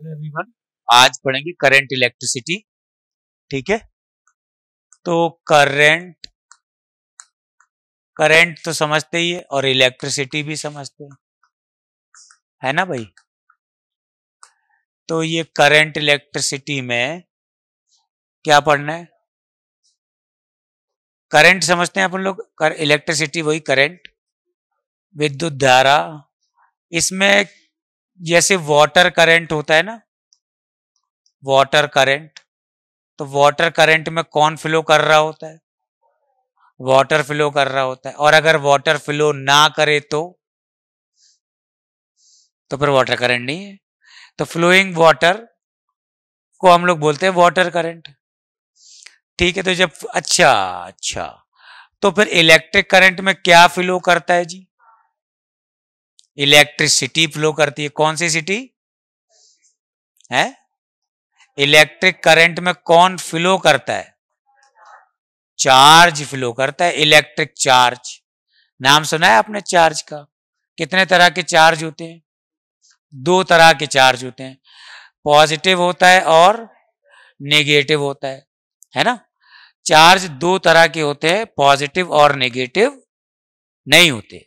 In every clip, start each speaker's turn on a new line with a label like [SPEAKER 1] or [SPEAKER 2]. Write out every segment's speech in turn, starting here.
[SPEAKER 1] Hello everyone आज पढ़ेंगे current electricity ठीक है तो करंट करंट तो समझते ही है और इलेक्ट्रिसिटी भी समझते हैं है ना भाई
[SPEAKER 2] तो ये करंट इलेक्ट्रिसिटी में क्या पढ़ना है करंट समझते हैं अपन लोग इलेक्ट्रिसिटी वही करंट विद्युत धारा इसमें जैसे वाटर करंट होता है ना वाटर करंट तो वाटर करंट में कौन फ्लो कर रहा होता है वाटर फ्लो कर रहा होता है और अगर वाटर फ्लो ना करे तो तो फिर वाटर करंट नहीं है तो फ्लोइंग वाटर को हम लोग बोलते हैं वाटर करंट ठीक है तो जब अच्छा अच्छा तो फिर इलेक्ट्रिक करंट में क्या फ्लो करता है जी इलेक्ट्रिसिटी फ्लो करती है कौन सी सिटी है इलेक्ट्रिक करंट में कौन फ्लो करता है चार्ज फ्लो करता है इलेक्ट्रिक चार्ज नाम सुना है आपने चार्ज का कितने तरह के चार्ज होते हैं दो तरह के चार्ज होते हैं पॉजिटिव होता है और नेगेटिव होता है है ना चार्ज दो तरह के होते हैं पॉजिटिव और नेगेटिव नहीं होते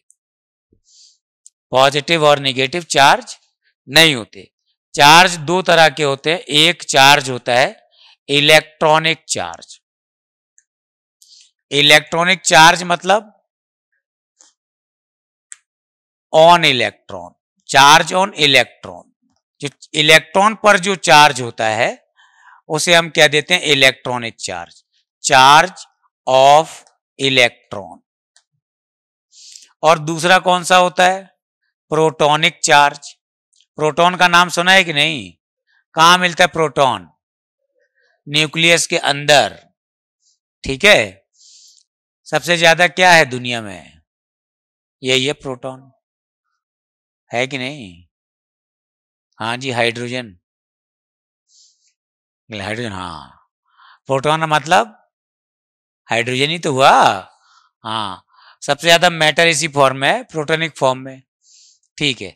[SPEAKER 2] पॉजिटिव और निगेटिव चार्ज नहीं होते चार्ज दो तरह के होते हैं एक चार्ज होता है इलेक्ट्रॉनिक चार्ज
[SPEAKER 1] इलेक्ट्रॉनिक चार्ज मतलब on electron charge on electron जो
[SPEAKER 2] इलेक्ट्रॉन पर जो चार्ज होता है उसे हम क्या देते हैं electronic charge charge of electron और दूसरा कौन सा होता है प्रोटोनिक चार्ज प्रोटॉन का नाम सुना है कि नहीं कहा मिलता है प्रोटॉन न्यूक्लियस के अंदर
[SPEAKER 1] ठीक है सबसे ज्यादा क्या है दुनिया में यही है प्रोटॉन है कि नहीं हाँ जी हाइड्रोजन हाइड्रोजन हाँ प्रोटॉन मतलब
[SPEAKER 2] हाइड्रोजन ही तो हुआ हाँ सबसे ज्यादा मैटर इसी फॉर्म में प्रोटोनिक फॉर्म में ठीक है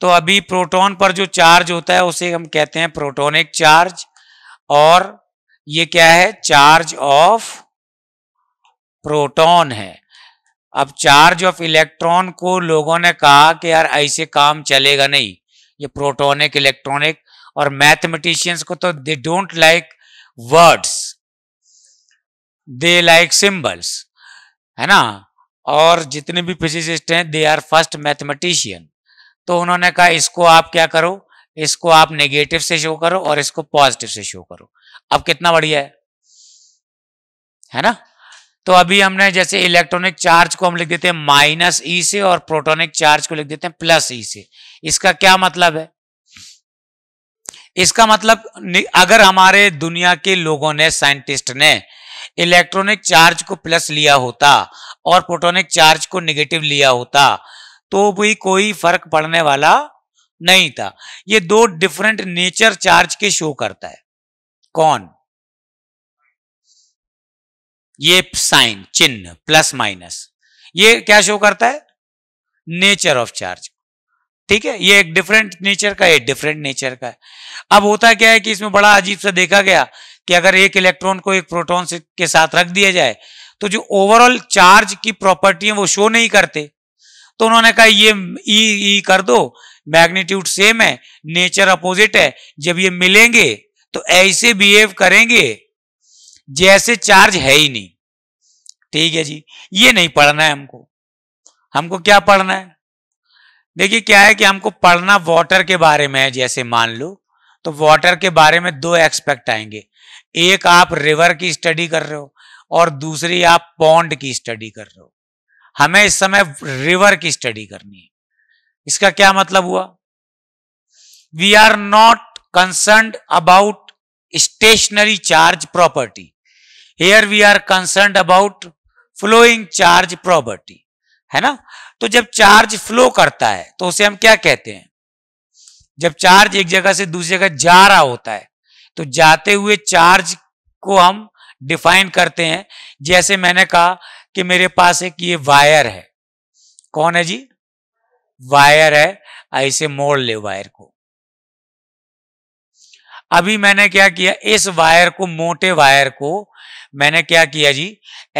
[SPEAKER 2] तो अभी प्रोटॉन पर जो चार्ज होता है उसे हम कहते हैं प्रोटोनिक चार्ज और ये क्या है चार्ज ऑफ प्रोटॉन है अब चार्ज ऑफ इलेक्ट्रॉन को लोगों ने कहा कि यार ऐसे काम चलेगा नहीं ये प्रोटॉनिक इलेक्ट्रॉनिक और मैथमेटिशियंस को तो they don't like words they like symbols है ना और जितने भी फिजिसिस्ट हैं दे आर फर्स्ट मैथमेटिशियन तो उन्होंने कहा इसको आप क्या करो इसको आप नेगेटिव से शो करो और इसको पॉजिटिव से शो करो अब कितना बढ़िया है है ना तो अभी हमने जैसे इलेक्ट्रॉनिक चार्ज को हम लिख देते हैं माइनस ई e से और प्रोटोनिक चार्ज को लिख देते हैं प्लस ई e से इसका क्या मतलब है इसका मतलब अगर हमारे दुनिया के लोगों ने साइंटिस्ट ने इलेक्ट्रॉनिक चार्ज को प्लस लिया होता और प्रोटोनिक चार्ज को निगेटिव लिया होता तो भी कोई फर्क पड़ने वाला नहीं था ये दो डिफरेंट नेचर चार्ज के शो करता है कौन ये साइन चिन्ह प्लस माइनस ये क्या शो करता है नेचर ऑफ चार्ज ठीक है ये एक डिफरेंट नेचर का है डिफरेंट नेचर का है अब होता क्या है कि इसमें बड़ा अजीब सा देखा गया कि अगर एक इलेक्ट्रॉन को एक प्रोटॉन के साथ रख दिया जाए तो जो ओवरऑल चार्ज की प्रॉपर्टी है वो शो नहीं करते तो उन्होंने कहा ये ई ई कर दो मैग्नीट्यूड सेम है नेचर अपोजिट है जब ये मिलेंगे तो ऐसे बिहेव करेंगे जैसे चार्ज है ही नहीं ठीक है जी ये नहीं पढ़ना है हमको हमको क्या पढ़ना है देखिए क्या है कि हमको पढ़ना वाटर के बारे में है जैसे मान लो तो वाटर के बारे में दो एक्सपेक्ट आएंगे एक आप रिवर की स्टडी कर रहे हो और दूसरी आप पॉन्ड की स्टडी कर रहे हो हमें इस समय रिवर की स्टडी करनी है इसका क्या मतलब हुआ we are not concern about stationary charge property here we are concern about flowing charge property है ना तो जब चार्ज फ्लो करता है तो उसे हम क्या कहते हैं जब चार्ज एक जगह से दूसरी जगह जा रहा होता है तो जाते हुए चार्ज को हम डिफाइन करते हैं जैसे मैंने कहा कि मेरे पास एक ये वायर है कौन है जी वायर है ऐसे मोड़ ले वायर को अभी मैंने क्या किया इस वायर को मोटे वायर को मैंने क्या किया जी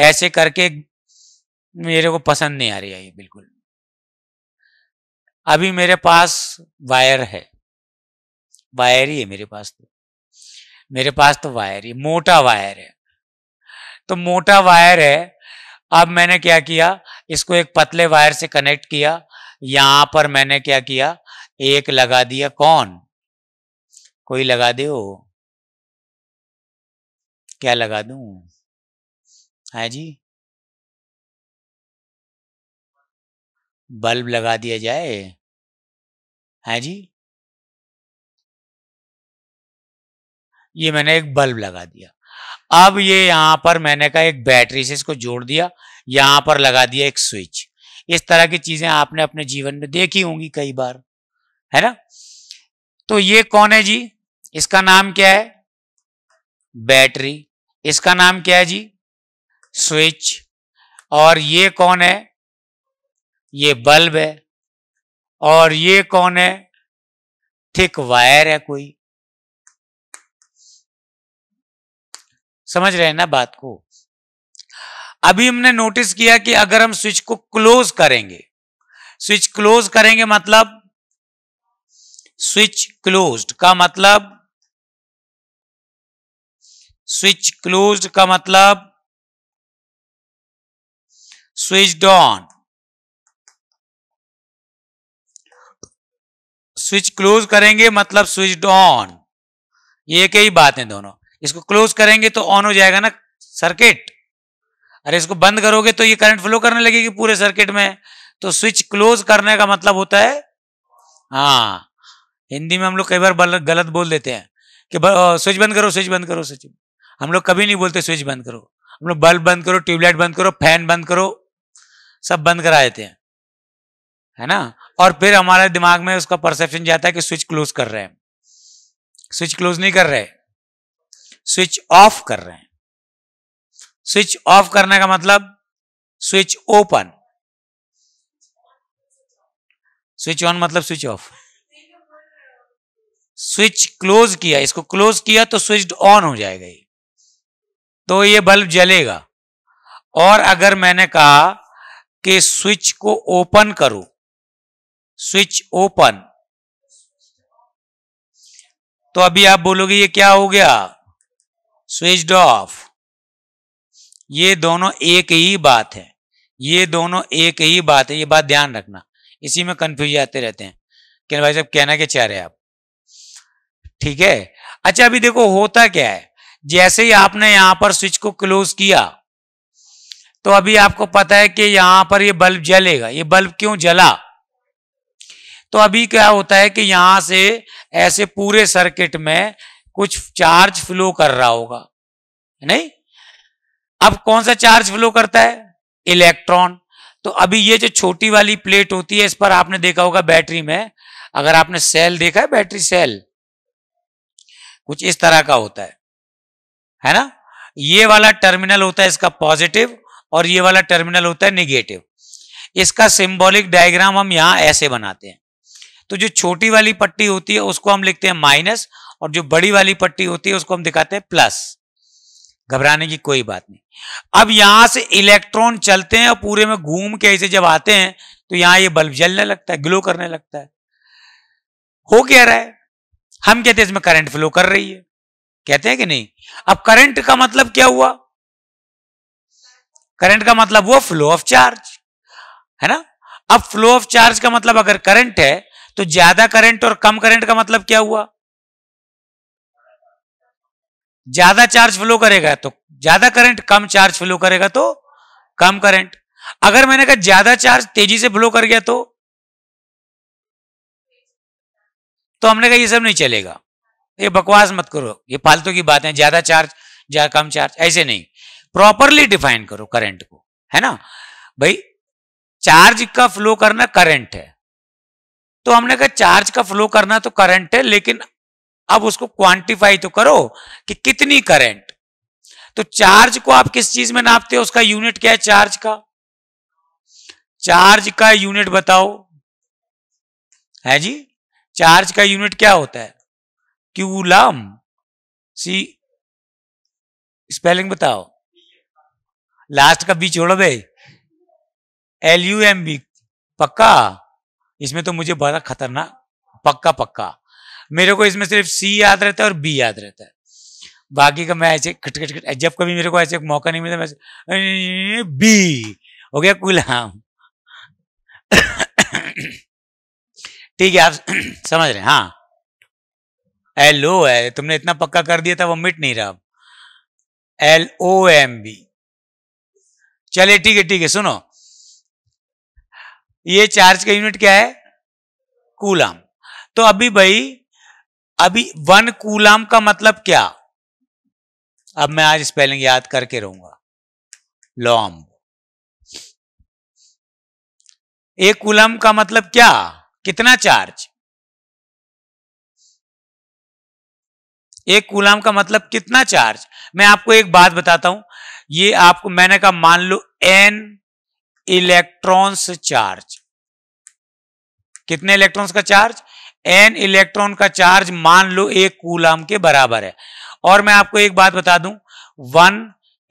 [SPEAKER 2] ऐसे करके मेरे को पसंद नहीं आ रही है ये बिल्कुल अभी मेरे पास वायर है वायर ही है मेरे पास तो मेरे पास तो वायर ही मोटा वायर है तो मोटा वायर है अब मैंने क्या किया इसको एक पतले वायर से कनेक्ट किया यहां पर मैंने क्या किया एक लगा दिया कौन
[SPEAKER 1] कोई लगा दे हो क्या लगा दू है हाँ जी बल्ब लगा दिया जाए है हाँ जी ये मैंने एक बल्ब लगा दिया अब ये यहां
[SPEAKER 2] पर मैंने कहा एक बैटरी से इसको जोड़ दिया यहां पर लगा दिया एक स्विच इस तरह की चीजें आपने अपने जीवन में देखी होंगी कई बार है ना तो ये कौन है जी इसका नाम क्या है बैटरी इसका नाम क्या है जी स्विच और ये कौन है
[SPEAKER 1] ये बल्ब है और ये कौन है थिक वायर है कोई समझ रहे हैं ना बात को अभी हमने नोटिस किया कि अगर हम स्विच को क्लोज करेंगे
[SPEAKER 2] स्विच क्लोज करेंगे मतलब स्विच क्लोज्ड
[SPEAKER 1] का मतलब स्विच क्लोज्ड का मतलब स्विच ऑन स्विच क्लोज करेंगे मतलब स्विच
[SPEAKER 2] ऑन ये कई बात है दोनों इसको क्लोज करेंगे तो ऑन हो जाएगा ना सर्किट अरे इसको बंद करोगे तो ये करंट फ्लो करने लगेगी पूरे सर्किट में तो स्विच क्लोज करने का मतलब होता है हाँ हिंदी में हम लोग कई बार गलत बोल देते हैं कि स्विच बंद करो स्विच बंद करो स्विच हम लोग कभी नहीं बोलते स्विच बंद करो हम लोग बल्ब बंद करो ट्यूबलाइट बंद करो फैन बंद करो सब बंद करा देते हैं है ना और फिर हमारे दिमाग में उसका परसेप्शन जाता है कि स्विच क्लोज कर रहे हैं
[SPEAKER 1] स्विच क्लोज नहीं कर रहे स्विच ऑफ कर रहे हैं स्विच ऑफ करने का मतलब स्विच ओपन
[SPEAKER 2] स्विच ऑन मतलब स्विच ऑफ स्विच क्लोज किया इसको क्लोज किया तो स्विच ऑन हो जाएगा ये तो ये बल्ब जलेगा और अगर मैंने कहा कि स्विच को ओपन
[SPEAKER 1] करो स्विच ओपन तो अभी आप बोलोगे ये क्या हो गया स्विच्ड ऑफ
[SPEAKER 2] ये दोनों एक ही बात है ये दोनों एक ही बात है ये बात ध्यान रखना इसी में कंफ्यूज आते रहते हैं कि भाई साहब कहना क्या चाह रहे आप ठीक है अच्छा अभी देखो होता क्या है जैसे ही आपने यहां पर स्विच को क्लोज किया तो अभी आपको पता है कि यहां पर ये बल्ब जलेगा ये बल्ब क्यों जला तो अभी क्या होता है कि यहां से ऐसे पूरे सर्किट में कुछ चार्ज फ्लो कर रहा होगा नहीं अब कौन सा चार्ज फ्लो करता है इलेक्ट्रॉन तो अभी ये जो छोटी वाली प्लेट होती है इस पर आपने देखा होगा बैटरी में अगर आपने सेल देखा है बैटरी सेल कुछ इस तरह का होता है है ना ये वाला टर्मिनल होता है इसका पॉजिटिव और ये वाला टर्मिनल होता है निगेटिव इसका सिंबॉलिक डायग्राम हम यहां ऐसे बनाते हैं तो जो छोटी वाली पट्टी होती है उसको हम लिखते हैं माइनस और जो बड़ी वाली पट्टी होती है उसको हम दिखाते हैं प्लस घबराने की कोई बात नहीं अब यहां से इलेक्ट्रॉन चलते हैं और पूरे में घूम के ऐसे जब आते हैं तो यहां ये बल्ब जलने लगता है ग्लो करने लगता है हो क्या रहा है हम कहते हैं इसमें करंट फ्लो कर रही है कहते हैं कि नहीं अब करंट का मतलब क्या हुआ करंट का मतलब हुआ फ्लो ऑफ चार्ज है ना अब फ्लो ऑफ चार्ज का मतलब अगर करंट है तो ज्यादा करंट और कम करंट का मतलब क्या हुआ ज्यादा चार्ज फ्लो करेगा तो ज्यादा करंट कम चार्ज फ्लो करेगा तो कम करंट अगर मैंने कहा ज्यादा चार्ज तेजी से फ्लो कर गया तो तो हमने कहा ये सब नहीं चलेगा ये बकवास मत करो ये फालतू की बात है ज्यादा चार्ज या कम चार्ज ऐसे नहीं प्रॉपरली डिफाइन करो करंट को है ना भाई चार्ज का फ्लो करना करंट है तो हमने कहा चार्ज का फ्लो करना तो करंट है लेकिन अब उसको क्वांटिफाई तो करो कि कितनी करंट तो चार्ज को आप किस चीज में नापते हो उसका यूनिट क्या है चार्ज का चार्ज का यूनिट
[SPEAKER 1] बताओ है जी चार्ज का यूनिट क्या होता है क्यूलम सी स्पेलिंग बताओ लास्ट का बी छोड़ो भाई एल यू एम बी
[SPEAKER 2] पक्का इसमें तो मुझे बड़ा खतरनाक पक्का पक्का मेरे को इसमें सिर्फ सी याद रहता है और बी याद रहता है बाकी का मैं ऐसे खटखट खट जब कभी मेरे को ऐसे मौका नहीं मिलता मैं बी हो गया गुलाम हाँ। ठीक है आप समझ रहे हैं हाँ एल ओ है तुमने इतना पक्का कर दिया था वो मिट नहीं रहा अब एल ओ एम बी चलिए ठीक है ठीक है सुनो ये चार्ज का यूनिट क्या है कूलाम तो अभी भाई अभी
[SPEAKER 1] वन कूलाम का मतलब क्या अब मैं आज स्पेलिंग याद करके रहूंगा लॉम्ब एक कूलम का मतलब क्या कितना चार्ज
[SPEAKER 2] एक कूलम का मतलब कितना चार्ज मैं आपको एक बात बताता हूं ये आपको मैंने कहा मान लो एन इलेक्ट्रॉन्स चार्ज कितने इलेक्ट्रॉन्स का चार्ज एन इलेक्ट्रॉन का चार्ज मान लो एक कूलाम के बराबर है और मैं आपको एक बात बता दूं वन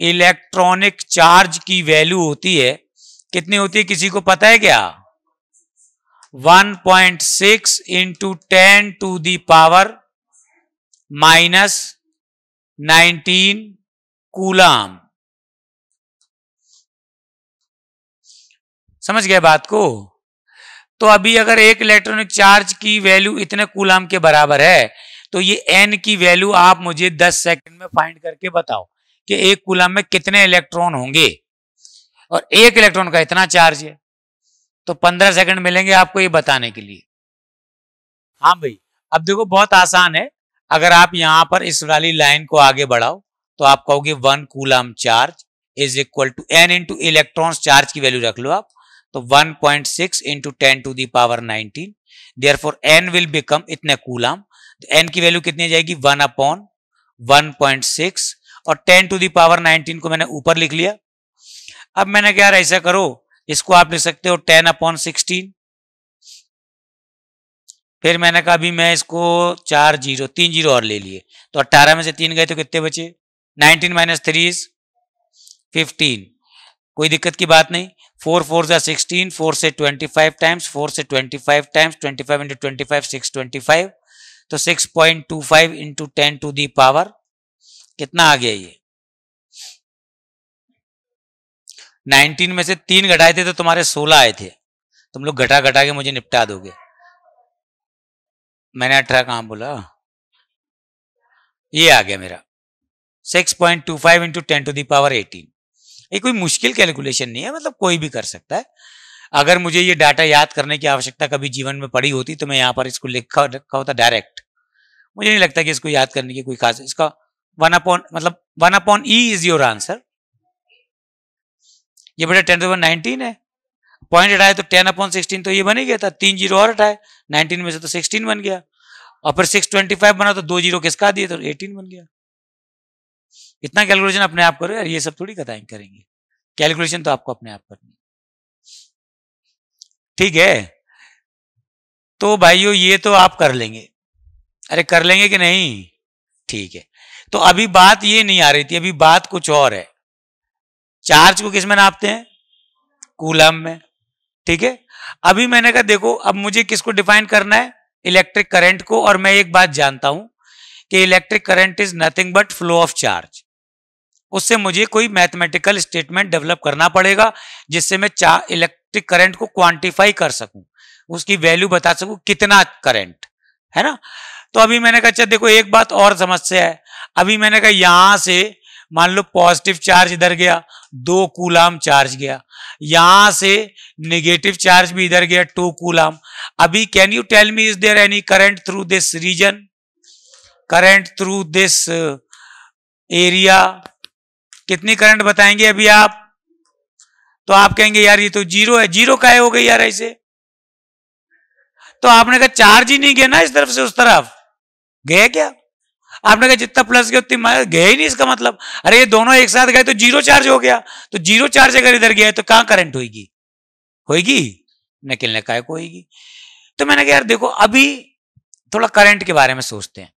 [SPEAKER 2] इलेक्ट्रॉनिक चार्ज की वैल्यू होती है कितनी होती है किसी को पता है क्या 1.6 point six into ten to the power
[SPEAKER 1] minus nineteen coulomb समझ गए बात को
[SPEAKER 2] तो अभी अगर एक इलेक्ट्रॉनिक चार्ज की वैल्यू इतने कूलाम के बराबर है तो ये एन की वैल्यू आप मुझे दस सेकंड में फाइंड करके बताओ कि एक कूलाम में कितने इलेक्ट्रॉन होंगे और एक इलेक्ट्रॉन का इतना चार्ज है तो पंद्रह सेकंड मिलेंगे आपको ये बताने के लिए हाँ भाई अब देखो बहुत आसान है अगर आप यहां पर इस वाली लाइन को आगे बढ़ाओ तो आप कहोगे one coulomb charge is equal to n into electron charge की वैल्यू रख लो आप तो 1.6 point six into ten to the power nineteen therefore n will become इतने कूलाम तो एन की वैल्यू कितनी जाएगी one upon one point six और टेन टू दावर नाइनटीन को मैंने ऊपर लिख लिया अब मैंने क्या ऐसा करो इसको आप लिख सकते हो टेन अपॉन सिक्सटीन फिर मैंने कहा अभी मैं इसको चार जीरो तीन जीरो और ले लिए तो अट्ठारह में से तीन गए तो कितने बचे nineteen minus three is fifteen कोई दिक्कत की बात नहीं फोर फोर जै सिक्सटीन फोर से ट्वेंटी फाइव टाइम्स फोर से twenty five times twenty five into twenty five six twenty five तो six point two five into ten to the power कितना आ गया ये नाइनटीन में से तीन घटाए थे तो तुम्हारे सोलह आए थे तुम लोग घटा घटा के मुझे निपटा दोगे मैंने अठारह कहा बोला ये आ गया मेरा six point two five into ten to the power eighteen ये कोई मुश्किल कैलकुलेशन नहीं है मतलब कोई भी कर सकता है अगर मुझे ये डाटा याद करने की आवश्यकता कभी जीवन में पड़ी होती तो मैं यहाँ पर इसको लिखा रखा होता डायरेक्ट मुझे नहीं लगता कि इसको याद करने की कोई खास इसका वन अपॉन मतलब one upon e is your answer ये बेटा टेन वन नाइनटीन है पॉइंट हटाए तो टेन अपॉन सिक्सटीन तो ये बन ही गया था तीन जीरो और हटाए नाइनटीन में से तो सिक्सटीन बन गया और फिर सिक्स ट्वेंटी फाइव बना
[SPEAKER 1] तो दो जीरो किसका दिए तो एटीन बन गया इतना कैलकुलेशन अपने आप करो यार ये सब थोड़ी कताएं करेंगे कैलकुलेशन तो आपको अपने आप करनी ठीक है तो भाइयों ये तो आप कर लेंगे अरे कर लेंगे
[SPEAKER 2] कि नहीं ठीक है तो अभी बात ये नहीं आ रही थी अभी बात कुछ और है चार्ज को किसमें नापते हैं कूलम में ठीक है अभी मैंने कहा देखो अब मुझे किसको डिफाइन करना है इलेक्ट्रिक करंट को और मैं एक बात जानता हूं कि electric current is nothing but flow of charge उससे मुझे कोई मैथमेटिकल स्टेटमेंट डेवलप करना पड़ेगा जिससे मैं चार इलेक्ट्रिक करंट को क्वांटिफाई कर सकूं उसकी वैल्यू बता सकूं कितना करंट है ना तो अभी मैंने कहा अच्छा देखो एक बात और समस्या है अभी मैंने कहा यहां से मान लो पॉजिटिव चार्ज इधर गया दो कूलाम चार्ज गया यहां से नेगेटिव चार्ज भी इधर गया टू कूलाम अभी can you tell me is there any current through this region current through this area कितनी करंट बताएंगे अभी आप तो आप कहेंगे यार ये तो जीरो है जीरो का हो गई यार ऐसे तो आपने कहा चार्ज ही नहीं गया ना इस तरफ से उस तरफ गया क्या आपने कहा जितना प्लस गया उतनी माइनस गया ही नहीं इसका मतलब अरे ये दोनों एक साथ गए तो जीरो चार्ज हो गया तो जीरो चार्ज अगर इधर गया तो कहां करंट होगी होगी निकलने ने काय को होगी तो मैंने कहा यार देखो अभी थोड़ा करंट के बारे में सोचते हैं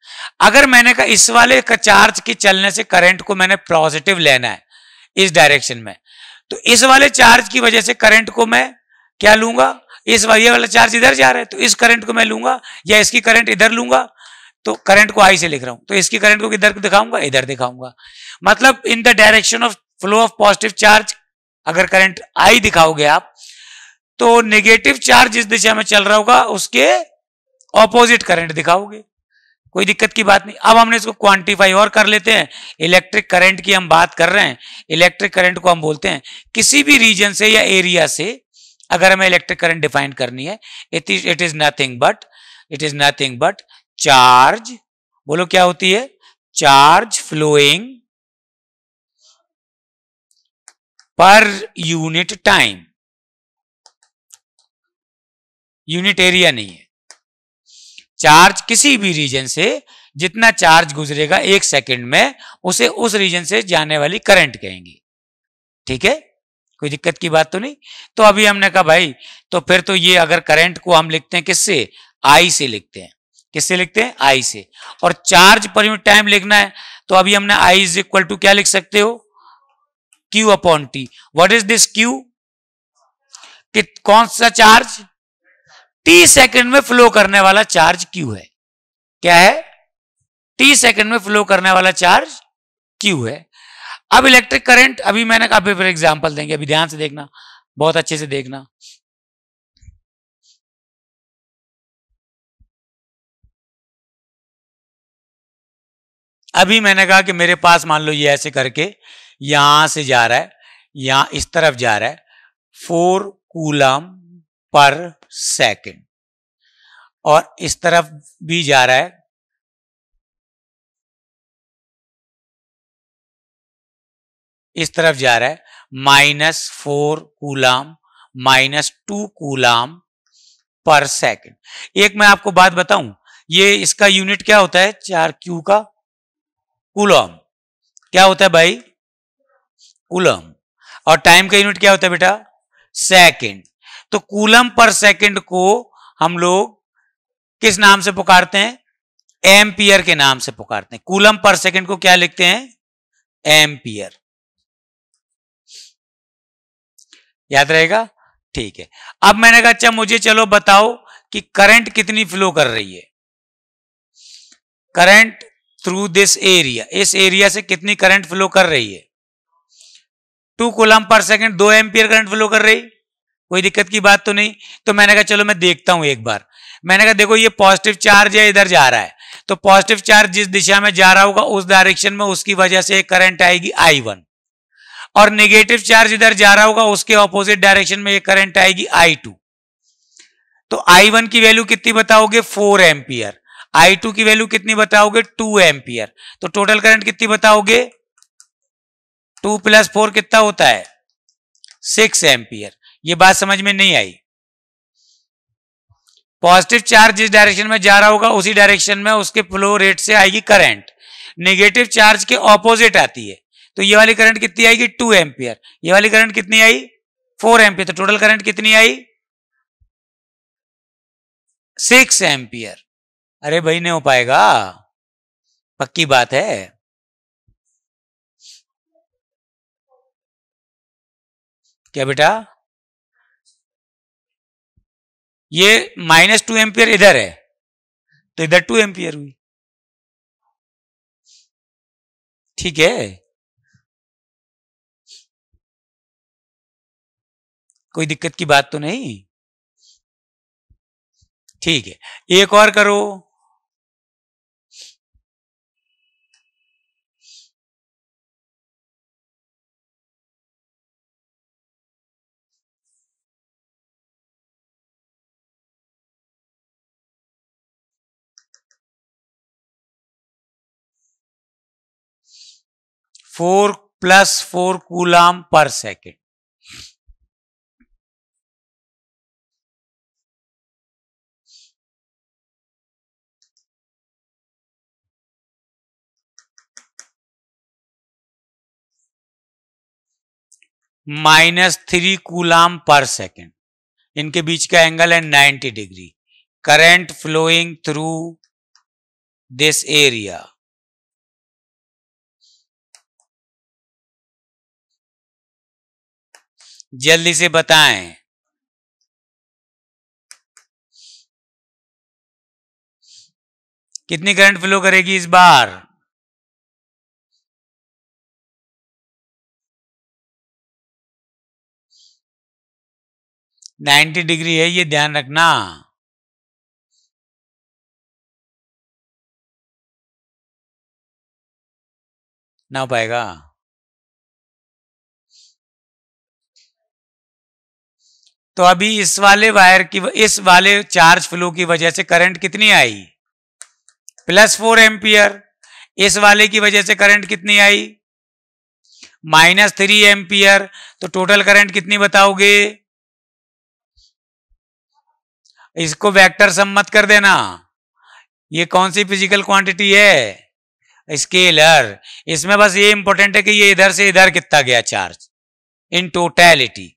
[SPEAKER 2] अगर मैंने कहा इस वाले का चार्ज के चलने से करंट को मैंने पॉजिटिव लेना है इस डायरेक्शन में तो इस वाले चार्ज की वजह से करंट को मैं क्या लूंगा इस ये वाला चार्ज इधर जा रहा है तो इस करंट को मैं लूंगा या इसकी करंट इधर लूंगा तो करंट को आई से लिख रहा हूं तो इसकी करंट को किधर दिखाऊंगा इधर दिखाऊंगा मतलब in the direction of flow of positive charge अगर करंट आई दिखाओगे आप तो नेगेटिव चार्ज जिस दिशा में चल रहा होगा उसके ऑपोजिट करंट दिखाओगे कोई दिक्कत की बात नहीं अब हमने इसको क्वांटिफाई और कर लेते हैं इलेक्ट्रिक करंट की हम बात कर रहे हैं इलेक्ट्रिक करंट को हम बोलते हैं किसी भी रीजन से या एरिया से अगर हमें इलेक्ट्रिक करंट डिफाइन करनी है it is it is nothing but it is nothing but charge
[SPEAKER 1] बोलो क्या होती है charge flowing per unit time unit area नहीं है चार्ज किसी भी रीजन से
[SPEAKER 2] जितना चार्ज गुजरेगा एक सेकंड में उसे उस रीजन से जाने वाली करंट कहेंगे ठीक है कोई दिक्कत की बात तो नहीं तो अभी हमने कहा भाई तो फिर तो ये अगर करंट को हम लिखते हैं किससे आई से लिखते हैं किससे लिखते हैं आई से और चार्ज पर यूनिट टाइम लिखना है तो अभी हमने आई इज इक्वल टू क्या लिख सकते हो Q upon T what is this Q कि कौन सा चार्ज टी सेकंड में फ्लो करने वाला चार्ज क्यू है क्या है टी सेकंड में फ्लो करने वाला चार्ज क्यू है अब इलेक्ट्रिक करंट अभी
[SPEAKER 1] मैंने कहा फिर एग्जांपल देंगे अभी ध्यान से देखना बहुत अच्छे से देखना अभी मैंने कहा कि मेरे पास मान लो ये ऐसे करके यहां से
[SPEAKER 2] जा रहा है यहां इस तरफ जा रहा है फोर कूलम पर
[SPEAKER 1] सेकेंड और इस तरफ भी जा रहा है इस तरफ जा रहा है minus four coulomb minus two coulomb
[SPEAKER 2] per second एक मैं आपको बात बताऊं ये इसका यूनिट क्या होता है चार क्यू का कूलाम क्या होता है भाई कूलाम और टाइम का यूनिट क्या होता है बेटा सेकंड तो कूलम पर सेकंड को हम लोग किस नाम से पुकारते हैं एम्पियर के नाम से पुकारते हैं कूलम पर सेकंड को क्या लिखते हैं एम्पियर याद रहेगा ठीक है अब मैंने कहा अच्छा मुझे चलो बताओ कि करंट कितनी फ्लो कर रही है करंट थ्रू दिस एरिया इस एरिया से कितनी करंट फ्लो कर रही है टू कोलम पर सेकंड दो एम्पियर करंट फ्लो कर रही कोई दिक्कत की बात तो नहीं तो मैंने कहा चलो मैं देखता हूं एक बार मैंने कहा देखो ये पॉजिटिव चार्ज है इधर जा रहा है तो पॉजिटिव चार्ज जिस दिशा में जा रहा होगा उस डायरेक्शन में उसकी वजह से एक करंट आएगी आई वन और निगेटिव चार्ज इधर जा रहा होगा उसके ऑपोजिट डायरेक्शन में एक करंट आएगी आई टू तो आई वन की वैल्यू कितनी बताओगे फोर एम्पियर आई टू की वैल्यू कितनी बताओगे टू एम्पियर तो टोटल करंट कितनी बताओगे टू प्लस फोर कितना होता है सिक्स एम्पियर ये बात समझ में नहीं आई पॉजिटिव चार्ज जिस डायरेक्शन में जा रहा होगा उसी डायरेक्शन में उसके फ्लो रेट से आएगी करंट नेगेटिव चार्ज के ऑपोजिट आती है तो ये वाली करंट कितनी आएगी टू एम्पियर ये वाली करंट कितनी आई फोर एम्पियर तो टोटल करंट कितनी आई
[SPEAKER 1] सिक्स एम्पियर अरे भाई नहीं हो पाएगा पक्की बात है क्या बेटा ये माइनस टू एम्पियर इधर है तो इधर टू एम्पियर हुई ठीक है कोई दिक्कत की बात तो नहीं ठीक है एक और करो four plus four coulomb per second minus three coulomb per second इनके बीच का एंगल है ninety degree current flowing through this area जल्दी से बताएं कितनी करंट फ्लो करेगी इस बार नाइन्टी डिग्री है ये ध्यान रखना ना हो पाएगा तो अभी इस वाले वायर की
[SPEAKER 2] इस वाले चार्ज फ्लो की वजह से करंट कितनी आई प्लस फोर एम्पियर इस वाले की वजह से करंट कितनी आई माइनस थ्री एम्पियर तो टोटल करंट कितनी बताओगे इसको वेक्टर सम्मत कर देना ये कौन सी फिजिकल क्वांटिटी है स्केलर इसमें बस ये इंपॉर्टेंट है कि ये इधर से इधर कितना गया चार्ज इन टोटैलिटी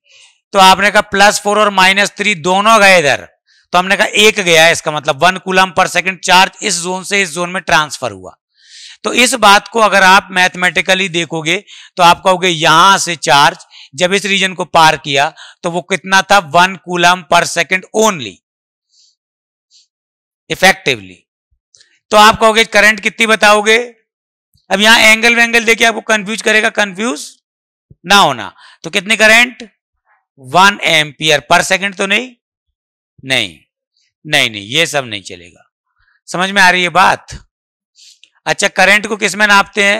[SPEAKER 2] तो आपने कहा प्लस फोर और माइनस थ्री दोनों गए इधर तो हमने कहा एक गया है इसका मतलब one coulomb per second charge इस जोन से इस जोन में ट्रांसफर हुआ तो इस बात को अगर आप मैथमेटिकली देखोगे तो आप कहोगे यहां से चार्ज जब इस रीजन को पार किया तो वो कितना था one coulomb per second only effectively तो आप कहोगे करंट कितनी बताओगे अब यहां एंगल वेंगल देखिए आपको कंफ्यूज करेगा कंफ्यूज ना होना तो कितनी current one ampere per second तो नहीं
[SPEAKER 1] नहीं नहीं नहीं ये सब नहीं चलेगा समझ में आ रही है बात अच्छा करंट को किसमें नापते हैं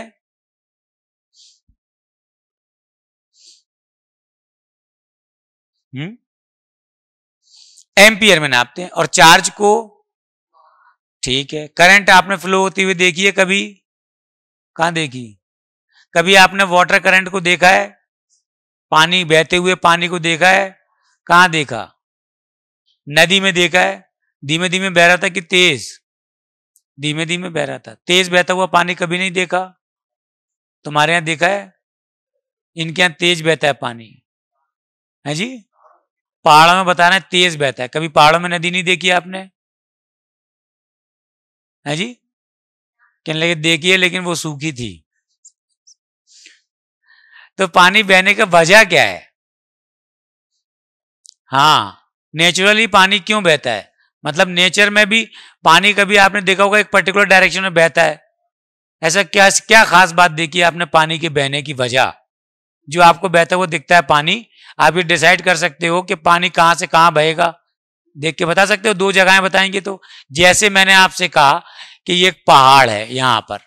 [SPEAKER 1] हम्म? एम्पियर में नापते हैं और चार्ज को ठीक है करंट आपने फ्लो होती हुई देखी
[SPEAKER 2] है कभी कहा देखी कभी आपने वाटर करंट को देखा है पानी बहते हुए पानी को देखा है कहाँ देखा नदी में देखा है धीमे धीमे बह रहा था कि तेज धीमे धीमे बह रहा था तेज बहता हुआ पानी कभी नहीं देखा तुम्हारे यहां देखा है इनके यहां
[SPEAKER 1] तेज बहता है पानी है जी पहाड़ों में बता रहे तेज बहता है कभी पहाड़ों में नदी नहीं देखी आपने है जी कहने लगे देखी है लेकिन वो सूखी थी तो पानी
[SPEAKER 2] बहने का वजह क्या है हाँ नेचुरली पानी क्यों बहता है मतलब नेचर में भी पानी कभी आपने देखा होगा एक पर्टिकुलर डायरेक्शन में बहता है ऐसा क्या क्या खास बात देखी आपने पानी के बहने की वजह जो आपको बहता है वो दिखता है पानी आप ये डिसाइड कर सकते हो कि पानी कहाँ से कहाँ बहेगा देख के बता सकते हो दो जगहें बताएंगे तो जैसे मैंने आपसे कहा कि ये एक पहाड़ है यहां पर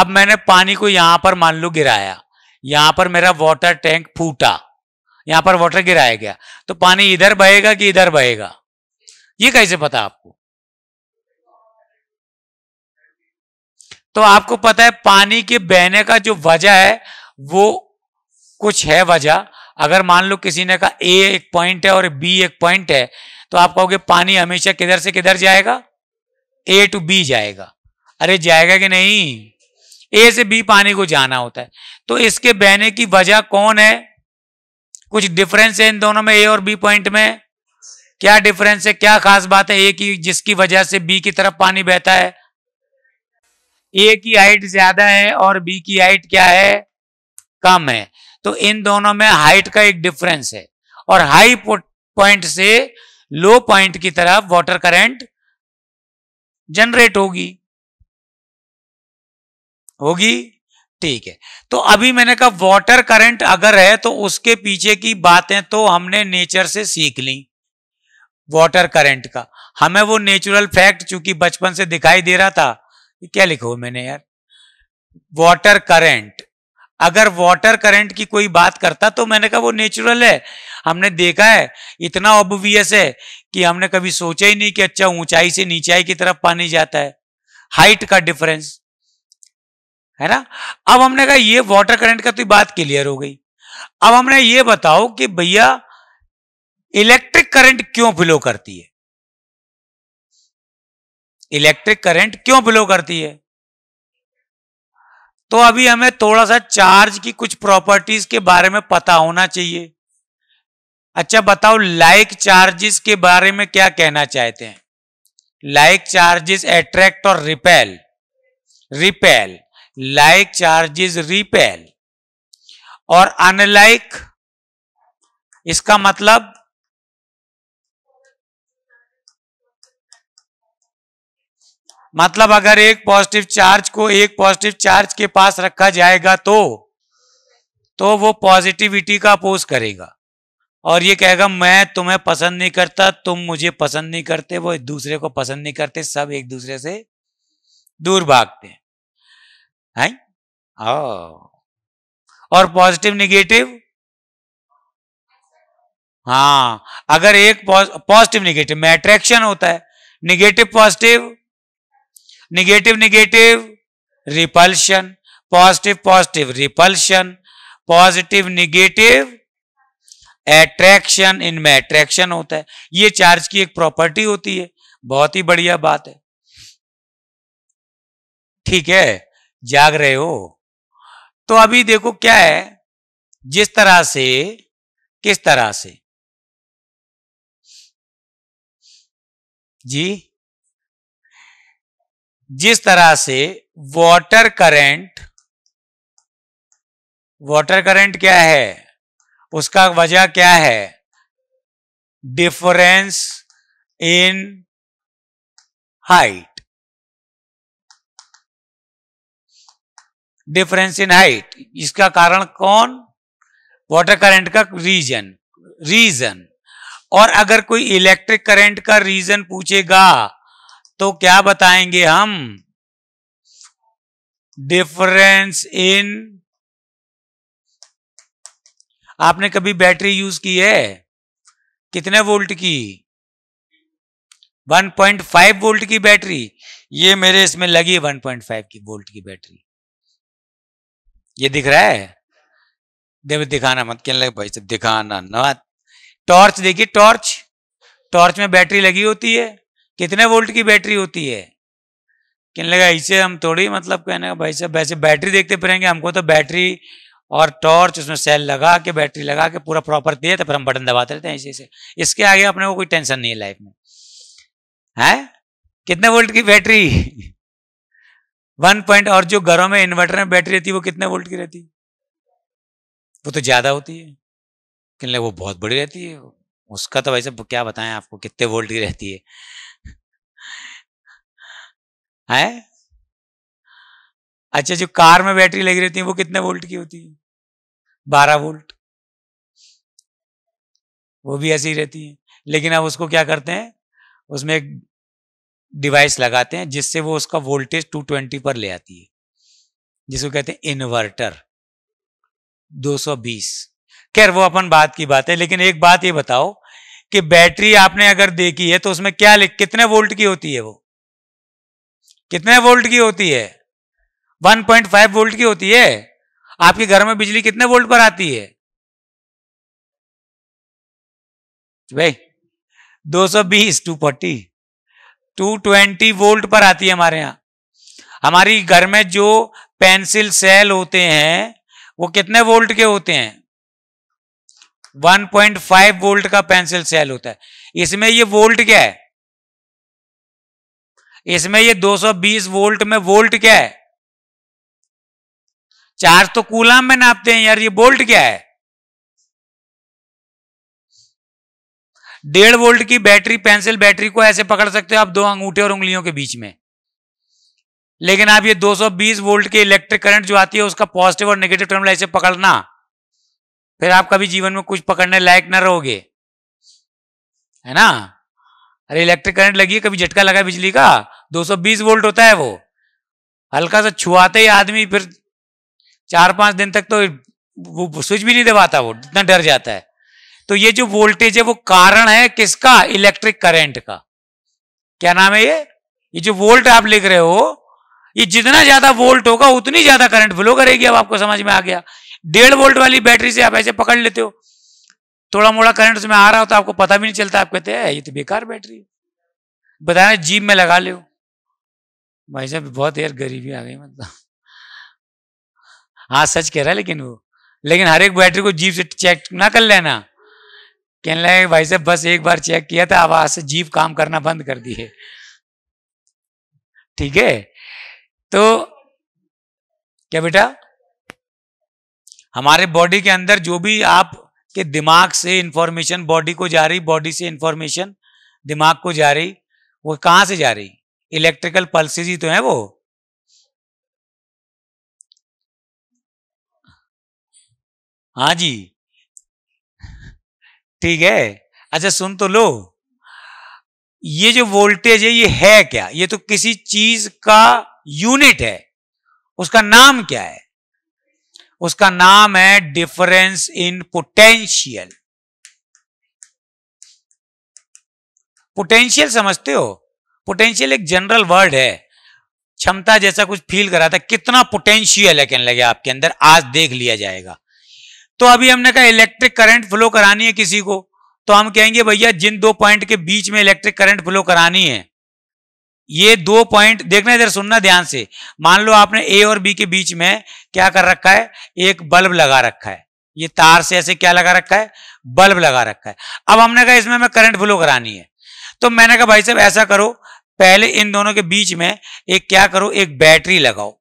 [SPEAKER 2] अब मैंने पानी को यहां पर मान लो गिराया यहां पर मेरा वाटर टैंक फूटा यहां पर वाटर गिराया गया तो पानी इधर बहेगा कि इधर बहेगा ये कैसे पता आपको तो आपको पता है पानी के बहने का जो वजह है वो कुछ है वजह अगर मान लो किसी ने कहा ए एक पॉइंट है और बी एक पॉइंट है तो आप कहोगे पानी हमेशा किधर से किधर जाएगा ए टू बी जाएगा अरे जाएगा कि नहीं ए से बी पानी को जाना होता है तो इसके बहने की वजह कौन है कुछ डिफरेंस है इन दोनों में ए और बी पॉइंट में क्या डिफरेंस है क्या खास बात है ए की जिसकी वजह से बी की तरफ पानी बहता है ए की हाइट ज्यादा है और बी की हाइट क्या है कम है तो इन दोनों में हाइट का एक डिफरेंस है और हाई पॉइंट से लो
[SPEAKER 1] पॉइंट की तरफ वाटर करंट जनरेट होगी होगी ठीक है तो अभी मैंने कहा वाटर करंट अगर
[SPEAKER 2] है तो उसके पीछे की बातें तो हमने नेचर से सीख ली वाटर करंट का हमें वो नेचुरल फैक्ट चूंकि बचपन से दिखाई दे रहा था क्या लिखो मैंने यार वाटर करंट अगर वाटर करंट की कोई बात करता तो मैंने कहा वो नेचुरल है हमने देखा है इतना ऑब्वियस है कि हमने कभी सोचा ही नहीं कि अच्छा ऊंचाई से नीचाई की तरफ पानी जाता है हाइट का डिफरेंस है ना अब हमने कहा ये वाटर करंट का तो बात क्लियर हो गई अब हमने ये बताओ कि भैया इलेक्ट्रिक करंट क्यों फ्लो करती
[SPEAKER 1] है इलेक्ट्रिक करंट क्यों फ्लो करती है तो अभी हमें थोड़ा सा चार्ज की कुछ प्रॉपर्टीज के बारे
[SPEAKER 2] में पता होना चाहिए अच्छा बताओ लाइक चार्जेस के बारे में क्या कहना चाहते हैं लाइक चार्जेस एट्रैक्ट और repel repel charge is repel और
[SPEAKER 1] अनलाइक इसका मतलब मतलब अगर एक पॉजिटिव
[SPEAKER 2] चार्ज को एक पॉजिटिव चार्ज के पास रखा जाएगा तो तो वो पॉजिटिविटी का अपोज करेगा और ये कहेगा मैं तुम्हें पसंद नहीं करता तुम मुझे पसंद नहीं करते वो एक दूसरे को पसंद नहीं करते सब एक दूसरे से दूर भागते
[SPEAKER 1] हैं है और पॉजिटिव निगेटिव हाँ अगर एक पॉजिटिव निगेटिव
[SPEAKER 2] में अट्रैक्शन होता है negative positive negative negative repulsion positive positive repulsion positive negative attraction इनमें एट्रैक्शन होता है ये चार्ज की एक प्रॉपर्टी होती है बहुत ही बढ़िया बात है
[SPEAKER 1] ठीक है जाग रहे हो तो अभी देखो क्या है जिस तरह से किस तरह से जी जिस तरह से वाटर करंट वाटर करंट क्या है उसका वजह क्या है difference in height difference in height इसका कारण कौन
[SPEAKER 2] वाटर करंट का रीजन रीजन और अगर कोई इलेक्ट्रिक करंट
[SPEAKER 1] का रीजन पूछेगा तो क्या बताएंगे हम डिफरेंस इन आपने कभी बैटरी यूज की है कितने वोल्ट की
[SPEAKER 2] 1.5 वोल्ट की बैटरी ये मेरे इसमें लगी 1.5 की वोल्ट की बैटरी ये दिख रहा है देव दिखाना मत कहने लगे भाई साहब दिखाना मत टॉर्च देखिए टॉर्च टॉर्च में बैटरी लगी होती है कितने वोल्ट की बैटरी होती है कहने लगा इसे हम थोड़ी मतलब कहने का भाई सब वैसे बैटरी देखते फिरेंगे हमको तो बैटरी और टॉर्च उसमें सेल लगा के बैटरी लगा के पूरा प्रॉपर दिए तो फिर हम बटन दबाते रहते हैं ऐसे ऐसे इसके आगे अपने को कोई टेंशन नहीं है लाइफ में है कितने वोल्ट की बैटरी वन पॉइंट और जो घरों में इन्वर्टर में बैटरी रहती है वो कितने वोल्ट की रहती है वो तो ज्यादा होती है किन वो बहुत बड़ी रहती है उसका तो वैसे क्या बताएं आपको कितने वोल्ट की रहती है है अच्छा जो कार में बैटरी लगी रहती है वो कितने वोल्ट की होती है बारह वोल्ट वो भी ऐसी ही रहती है लेकिन अब उसको क्या करते हैं उसमें एक डिवाइस लगाते हैं जिससे वो उसका वोल्टेज 220 पर ले आती है जिसको कहते हैं इन्वर्टर 220 खैर वो अपन बात की बात है लेकिन एक बात ये बताओ कि बैटरी आपने अगर देखी है तो उसमें क्या कितने वोल्ट की होती है वो कितने वोल्ट की होती है
[SPEAKER 1] 1.5 वोल्ट की होती है आपके घर में बिजली कितने वोल्ट पर आती है भाई 220 240 220 वोल्ट पर आती है हमारे यहाँ हमारी
[SPEAKER 2] घर में जो पेंसिल सेल होते हैं वो कितने वोल्ट के होते हैं 1.5 वोल्ट का पेंसिल सेल होता है इसमें ये वोल्ट
[SPEAKER 1] क्या है इसमें ये 220 वोल्ट में वोल्ट क्या है चार्ज तो कूलाम में नापते हैं यार ये वोल्ट क्या है डेढ़ वोल्ट की बैटरी पेंसिल बैटरी को ऐसे पकड़ सकते हो आप दो अंगूठे और उंगलियों के बीच में लेकिन आप ये
[SPEAKER 2] 220 वोल्ट के इलेक्ट्रिक करंट जो आती है उसका पॉजिटिव और नेगेटिव टर्मिनल ऐसे पकड़ना फिर आप कभी जीवन में कुछ पकड़ने लायक ना रहोगे है ना अरे इलेक्ट्रिक करंट लगी है कभी झटका लगा बिजली का 220 वोल्ट होता है वो हल्का सा छुआते ही आदमी फिर चार पांच दिन तक तो वो स्विच भी नहीं दबाता वो इतना डर जाता है तो ये जो वोल्टेज है वो कारण है किसका इलेक्ट्रिक करंट का क्या नाम है ये ये जो वोल्ट आप लिख रहे हो ये जितना ज्यादा वोल्ट होगा उतनी ज्यादा करंट फ्लो करेगी अब आपको समझ में आ गया डेढ़ वोल्ट वाली बैटरी से आप ऐसे पकड़ लेते हो थोड़ा मोड़ा करंट उसमें आ रहा हो तो आपको पता भी नहीं चलता आप कहते हैं ये तो बेकार बैटरी है बताया जीप में लगा ले भाई साहब बहुत यार गरीबी आ गई मतलब हाँ सच कह रहा है लेकिन वो लेकिन हर एक बैटरी को जीप से चेक ना कर लेना कहने लगे भाई साहब बस एक बार चेक किया था आज से जीव काम करना बंद कर दिए ठीक है तो क्या बेटा हमारे बॉडी के अंदर जो भी आप के दिमाग से इंफॉर्मेशन बॉडी को जा रही बॉडी से इंफॉर्मेशन दिमाग
[SPEAKER 1] को जा रही वो कहां से जा रही इलेक्ट्रिकल पल्सेज ही तो है वो हाँ जी ठीक है अच्छा सुन तो लो
[SPEAKER 2] ये जो वोल्टेज है ये है क्या ये तो किसी चीज का यूनिट है उसका नाम क्या है उसका नाम है डिफरेंस इन पोटेंशियल पोटेंशियल समझते हो पोटेंशियल एक जनरल वर्ड है क्षमता जैसा कुछ फील करा था कितना पोटेंशियल है कहने लगे आपके अंदर आज देख लिया जाएगा तो अभी हमने कहा इलेक्ट्रिक करंट फ्लो करानी है किसी को तो हम कहेंगे भैया जिन दो पॉइंट के बीच में इलेक्ट्रिक करंट फ्लो करानी है ये दो पॉइंट देखना इधर सुनना ध्यान से मान लो आपने ए और बी के बीच में क्या कर रखा है एक बल्ब लगा रखा है ये तार से ऐसे क्या लगा रखा है बल्ब लगा रखा है अब हमने कहा इसमें हमें करंट फ्लो करानी है तो मैंने कहा भाई साहब ऐसा करो पहले इन दोनों के बीच में एक क्या करो एक बैटरी लगाओ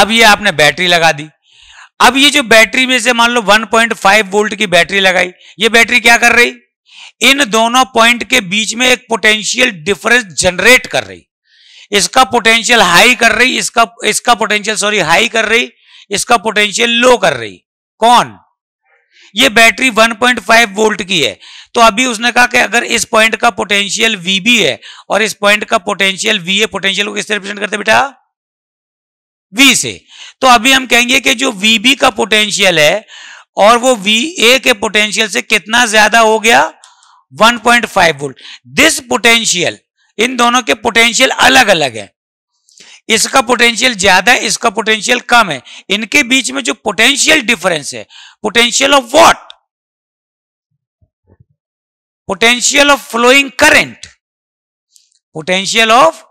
[SPEAKER 2] अब ये आपने बैटरी लगा दी अब ये जो बैटरी में से मान लो 1.5 वोल्ट की बैटरी लगाई ये बैटरी क्या कर रही इन दोनों पॉइंट के बीच में एक पोटेंशियल डिफरेंस जनरेट कर रही इसका पोटेंशियल हाई कर रही इसका इसका पोटेंशियल सॉरी हाई कर रही इसका पोटेंशियल लो कर रही कौन ये बैटरी 1.5 वोल्ट की है तो अभी उसने कहा कि अगर इस पॉइंट का पोटेंशियल वीबी है और इस पॉइंट का पोटेंशियल वी है पोटेंशियल को किससे रिप्रेजेंट करते बेटा वी से तो अभी हम कहेंगे कि जो वी का पोटेंशियल है और वो वी ए के पोटेंशियल से कितना ज्यादा हो गया 1.5 वोल्ट दिस पोटेंशियल इन दोनों के पोटेंशियल अलग अलग है इसका पोटेंशियल ज्यादा है इसका पोटेंशियल कम है इनके बीच में जो
[SPEAKER 1] पोटेंशियल डिफरेंस है potential of what potential of flowing current potential of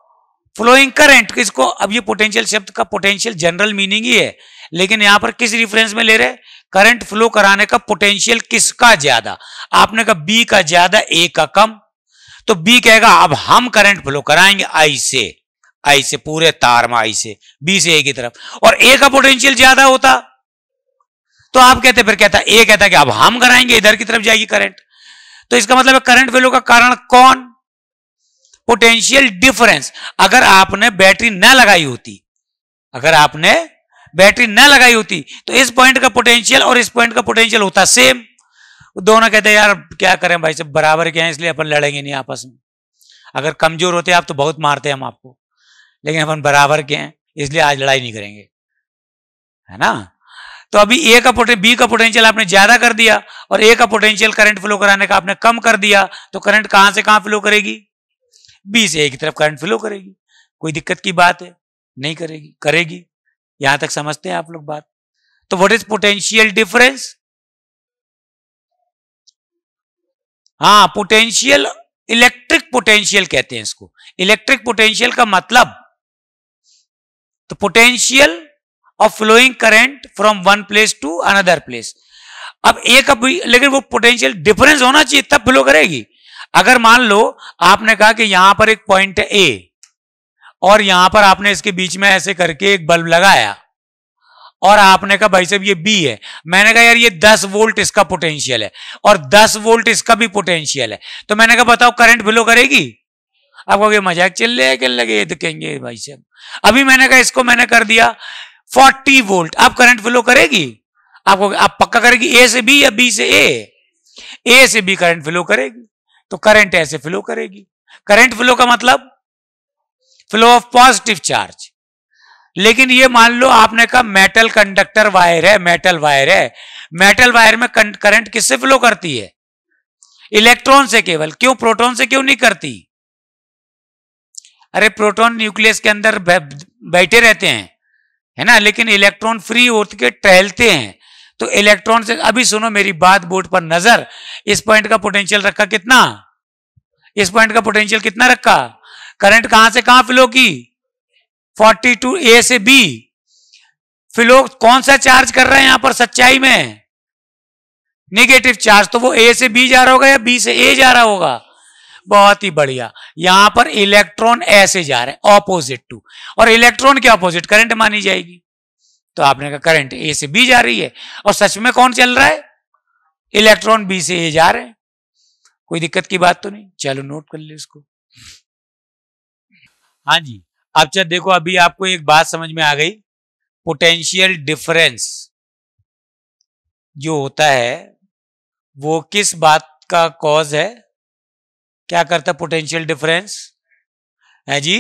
[SPEAKER 2] flowing current किसको अब ये पोटेंशियल शब्द का पोटेंशियल जनरल मीनिंग ही है लेकिन यहां पर किस रिफरेंस में ले रहे करंट फ्लो कराने का पोटेंशियल किसका ज्यादा आपने कहा बी का ज्यादा ए का कम तो बी कहेगा अब हम करंट फ्लो कराएंगे आई से आई से पूरे तार में आई से बी से ए की तरफ और ए का पोटेंशियल ज्यादा होता तो आप कहते फिर कहता ए कहता कि अब हम कराएंगे इधर की तरफ जाएगी करंट तो इसका मतलब करंट फ्लो का कारण कौन पोटेंशियल डिफरेंस अगर आपने बैटरी न लगाई होती अगर आपने बैटरी न लगाई होती तो इस पॉइंट का पोटेंशियल और इस पॉइंट का पोटेंशियल होता सेम दोनों कहते हैं यार क्या करें भाई सब बराबर के हैं इसलिए अपन लड़ेंगे नहीं आपस में अगर कमजोर होते आप तो बहुत मारते हम आपको लेकिन अपन बराबर के हैं इसलिए आज लड़ाई नहीं करेंगे है ना तो अभी ए का पोटें बी का पोटेंशियल आपने ज्यादा कर दिया और ए का पोटेंशियल करंट फ्लो कराने का आपने कम कर दिया तो करंट कहां से कहां फ्लो करेगी से ए की तरफ करंट फ्लो करेगी कोई
[SPEAKER 1] दिक्कत की बात है नहीं करेगी करेगी यहां तक समझते हैं आप लोग बात तो व्हाट इज पोटेंशियल डिफरेंस
[SPEAKER 2] हाँ पोटेंशियल इलेक्ट्रिक पोटेंशियल कहते हैं इसको इलेक्ट्रिक पोटेंशियल का मतलब तो potential of flowing current from one place to another place अब एक अब लेकिन वो पोटेंशियल डिफरेंस होना चाहिए तब फ्लो करेगी अगर मान लो आपने कहा कि यहां पर एक पॉइंट ए और यहां पर आपने इसके बीच में ऐसे करके एक बल्ब लगाया और आपने कहा भाई साहब ये बी है मैंने कहा यार ये 10 वोल्ट इसका पोटेंशियल है और 10 वोल्ट इसका भी पोटेंशियल है तो मैंने कहा बताओ करंट फ्लो करेगी अब कहोगे मजाक चल रहा है कहने लगे तो कहेंगे भाई साहब अभी मैंने कहा इसको मैंने कर दिया 40 वोल्ट आप करंट फ्लो करेगी आपको आप पक्का करेगी ए से बी या बी से ए ए से बी करंट फ्लो करेगी तो करंट ऐसे फ्लो करेगी करंट फ्लो का मतलब फ्लो ऑफ पॉजिटिव चार्ज लेकिन ये मान लो आपने कहा मेटल कंडक्टर वायर है मेटल वायर है मेटल वायर में करंट किससे फ्लो करती है इलेक्ट्रॉन से केवल क्यों प्रोटॉन से क्यों नहीं करती अरे प्रोटॉन न्यूक्लियस के अंदर बैठे रहते हैं है ना लेकिन इलेक्ट्रॉन फ्री होते के टहलते हैं तो इलेक्ट्रॉन से अभी सुनो मेरी बात बोर्ड पर नजर इस पॉइंट का पोटेंशियल रखा कितना इस पॉइंट का पोटेंशियल कितना रखा करंट कहां से कहां फ्लो की 42 ए से बी फ्लो कौन सा चार्ज कर रहा है यहां पर सच्चाई में नेगेटिव चार्ज तो वो ए से बी जा रहा होगा या बी से ए जा रहा होगा बहुत ही बढ़िया यहां पर इलेक्ट्रॉन ऐसे जा रहे हैं ऑपोजिट टू और इलेक्ट्रॉन के ऑपोजिट करंट मानी जाएगी तो आपने कहा करंट ए से बी जा रही है और सच में कौन चल रहा है इलेक्ट्रॉन बी से ए जा रहे हैं कोई दिक्कत की बात तो नहीं चलो नोट कर ले इसको हाँ जी अब चल देखो अभी आपको एक बात समझ में आ गई पोटेंशियल डिफरेंस जो होता है वो किस बात का कॉज है क्या करता है पोटेंशियल डिफरेंस है जी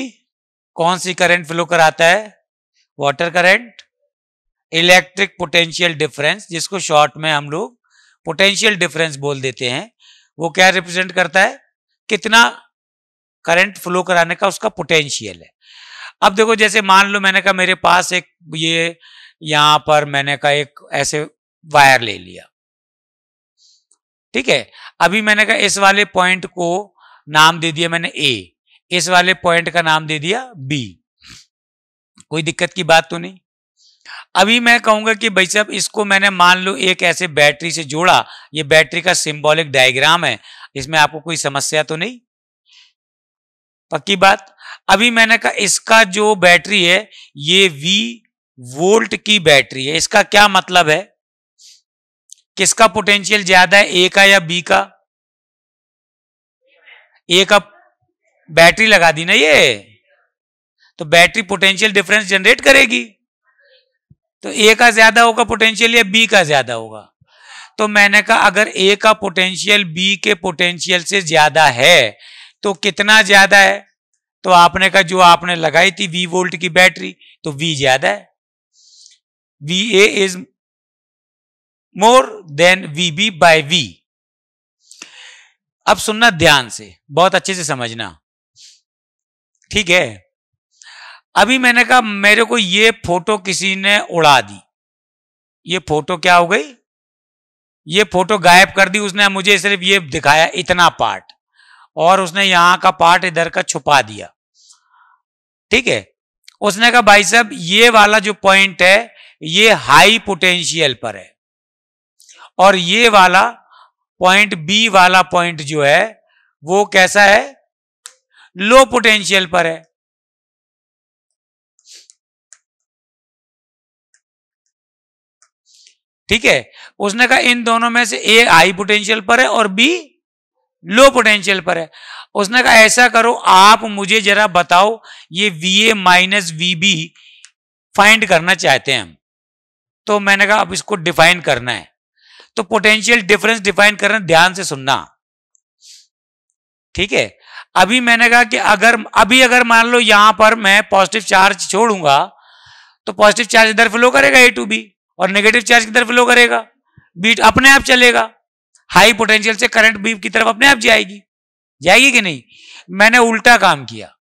[SPEAKER 2] कौन सी करंट फ्लो कराता है water current electric potential difference जिसको शॉर्ट में हम लोग पोटेंशियल डिफरेंस बोल देते हैं वो क्या रिप्रेजेंट करता है कितना करंट फ्लो कराने का उसका पोटेंशियल है अब देखो जैसे मान लो मैंने कहा मेरे पास एक ये यहां पर मैंने कहा एक ऐसे वायर ले लिया ठीक है अभी मैंने कहा इस वाले पॉइंट को नाम दे दिया मैंने ए इस वाले पॉइंट का नाम दे दिया बी कोई दिक्कत की बात तो नहीं अभी मैं कहूंगा कि भाई साहब इसको मैंने मान लो एक ऐसे बैटरी से जोड़ा ये बैटरी का सिंबॉलिक डायग्राम है इसमें आपको कोई समस्या तो नहीं पक्की बात अभी मैंने कहा इसका जो बैटरी है ये वी वोल्ट की बैटरी है इसका क्या मतलब
[SPEAKER 1] है किसका पोटेंशियल ज्यादा है ए का या बी का ए का बैटरी लगा दी ना ये
[SPEAKER 2] तो बैटरी पोटेंशियल डिफरेंस जनरेट करेगी तो ए का ज्यादा होगा पोटेंशियल या बी का ज्यादा होगा तो मैंने कहा अगर ए का पोटेंशियल बी के पोटेंशियल से ज्यादा है तो कितना ज्यादा है तो आपने कहा जो आपने लगाई थी वी वोल्ट की बैटरी तो वी ज्यादा है V A is more than V B by V अब सुनना ध्यान से बहुत अच्छे से समझना ठीक है अभी मैंने कहा मेरे को ये फोटो किसी ने उड़ा दी ये फोटो क्या हो गई ये फोटो गायब कर दी उसने मुझे सिर्फ ये दिखाया इतना पार्ट और उसने यहां का पार्ट इधर का छुपा दिया ठीक है उसने कहा भाई साहब ये वाला जो पॉइंट है ये हाई पोटेंशियल पर है और ये वाला पॉइंट बी वाला पॉइंट जो है
[SPEAKER 1] वो कैसा है लो पोटेंशियल पर है ठीक है उसने कहा इन दोनों में से ए हाई पोटेंशियल पर है और बी
[SPEAKER 2] लो पोटेंशियल पर है उसने कहा ऐसा करो आप मुझे जरा बताओ ये V A minus V B find करना चाहते हैं हम तो मैंने कहा अब इसको डिफाइन करना है तो पोटेंशियल डिफरेंस डिफाइन करना ध्यान से सुनना ठीक है अभी मैंने कहा कि अगर अभी अगर मान लो यहां पर मैं पॉजिटिव चार्ज छोड़ूंगा तो पॉजिटिव चार्ज इधर फ्लो करेगा ए टू बी और नेगेटिव चार्ज की तरफ फ्लो करेगा बीट अपने आप चलेगा हाई पोटेंशियल से करंट बीप की तरफ अपने आप जाएगी जाएगी कि नहीं मैंने उल्टा काम किया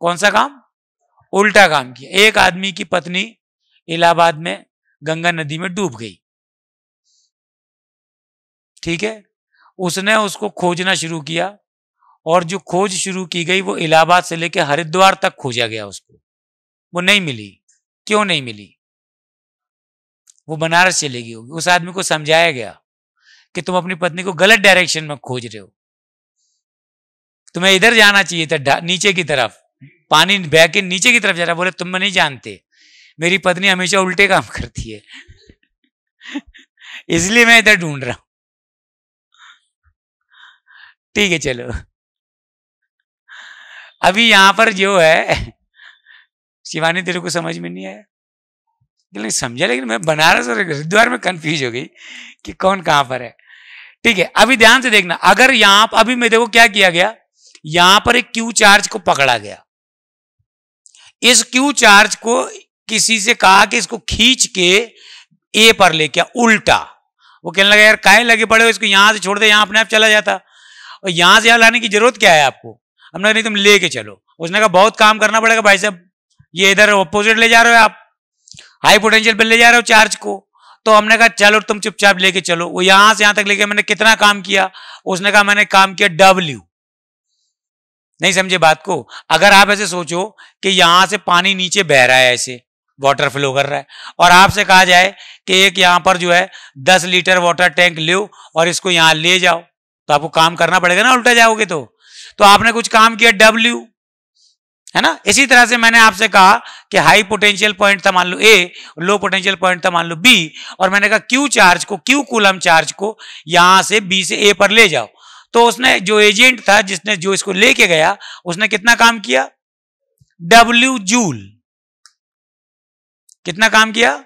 [SPEAKER 2] कौन सा काम उल्टा काम किया एक आदमी की पत्नी इलाहाबाद में गंगा नदी में डूब गई ठीक है उसने उसको खोजना शुरू किया और जो खोज शुरू की गई वो इलाहाबाद से लेकर हरिद्वार तक खोजा गया उसको वो नहीं मिली क्यों नहीं मिली वो बनारस चली गई होगी उस आदमी को समझाया गया कि तुम अपनी पत्नी को गलत डायरेक्शन में खोज रहे हो तुम्हें इधर जाना चाहिए था नीचे की तरफ पानी बह के नीचे की तरफ जा रहा बोले तुम मैं नहीं जानते मेरी पत्नी हमेशा उल्टे काम करती है
[SPEAKER 1] इसलिए मैं इधर ढूंढ रहा हूं ठीक है चलो अभी यहां पर जो है
[SPEAKER 2] शिवानी तेरे को समझ में नहीं आया नहीं समझा लेकिन मैं बनारस और हरिद्वार में कंफ्यूज हो गई कि कौन कहां पर है ठीक है अभी ध्यान से देखना अगर यहां अभी मैं देखो क्या किया गया यहां पर एक क्यू चार्ज को पकड़ा गया इस क्यू चार्ज को किसी से कहा कि इसको खींच के ए पर ले क्या उल्टा वो कहने लगा यार काय लगे पड़े हो इसको यहां से छोड़ दे यहां अपने आप चला जाता और यहां से यहां लाने की जरूरत क्या है आपको हमने कहा नहीं तुम लेके चलो उसने कहा बहुत काम करना पड़ेगा भाई साहब ये इधर अपोजिट ले जा रहे हो आप हाई पोटेंशियल पे ले जा रहे हो चार्ज को तो हमने कहा चलो तुम चुपचाप लेके चलो वो यहां से यहां तक लेके मैंने कितना काम किया उसने कहा मैंने काम किया डब्ल्यू नहीं समझे बात को अगर आप ऐसे सोचो कि यहां से पानी नीचे बह रहा है ऐसे वाटर फ्लो कर रहा है और आपसे कहा जाए कि एक यहां पर जो है दस लीटर वाटर टैंक लो और इसको यहां ले जाओ तो आपको काम करना पड़ेगा ना उल्टा जाओगे तो तो आपने कुछ काम किया डब्ल्यू है ना इसी तरह से मैंने आपसे कहा कि हाई पोटेंशियल पॉइंट था मान लो ए लो पोटेंशियल पॉइंट था मान लो बी और मैंने कहा क्यू चार्ज को क्यू कूलम चार्ज को यहां से बी से ए पर ले जाओ तो उसने जो एजेंट था जिसने जो इसको लेके गया उसने कितना काम किया डब्ल्यू
[SPEAKER 1] जूल कितना काम किया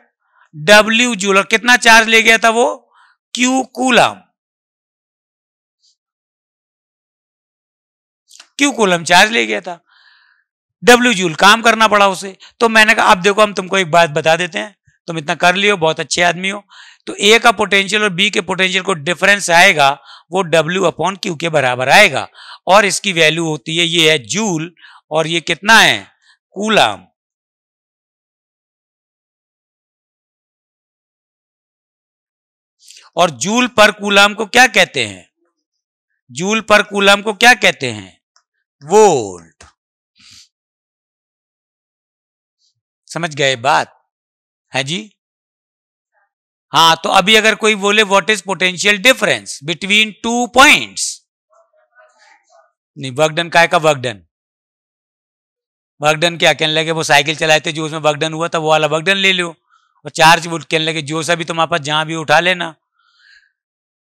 [SPEAKER 1] डब्ल्यू जूल और कितना चार्ज ले गया था वो Q coulomb Q coulomb charge ले गया था डब्ल्यू जूल
[SPEAKER 2] काम करना पड़ा उसे तो मैंने कहा आप देखो हम तुमको एक बात बता देते हैं तुम इतना कर लियो बहुत अच्छे आदमी हो तो ए का पोटेंशियल और बी के पोटेंशियल को डिफरेंस आएगा वो डब्ल्यू अपॉन क्यू के
[SPEAKER 1] बराबर आएगा और इसकी वैल्यू होती है ये है जूल और ये कितना है कूलाम और जूल पर कूलाम को क्या कहते हैं जूल पर कूलाम को क्या कहते हैं वोल्ट समझ गए बात है जी हाँ तो अभी अगर कोई बोले what is potential difference between two points
[SPEAKER 2] नहीं वर्कडन है का वर्कडन वर्कडन क्या कहने लगे वो साइकिल चलाए थे जो उसमें वर्कडन हुआ था वो वाला वर्कडन ले लो और चार्ज वो कहने लगे जो सा भी
[SPEAKER 1] तुम्हारे पास जहां भी उठा लेना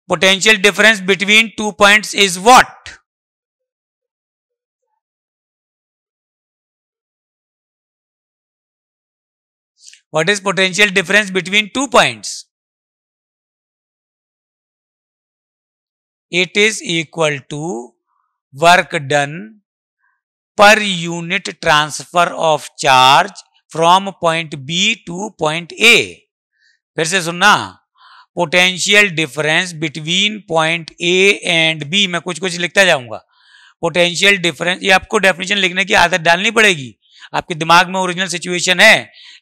[SPEAKER 1] potential difference between two points is what what is potential difference between two points? It is equal to work done per unit transfer
[SPEAKER 2] of charge from point B to point A. फिर से सुनना potential difference between point A and B मैं कुछ कुछ लिखता जाऊंगा potential difference ये आपको डेफिनेशन लिखने की आदत डालनी पड़ेगी आपके दिमाग में ओरिजिनल सिचुएशन है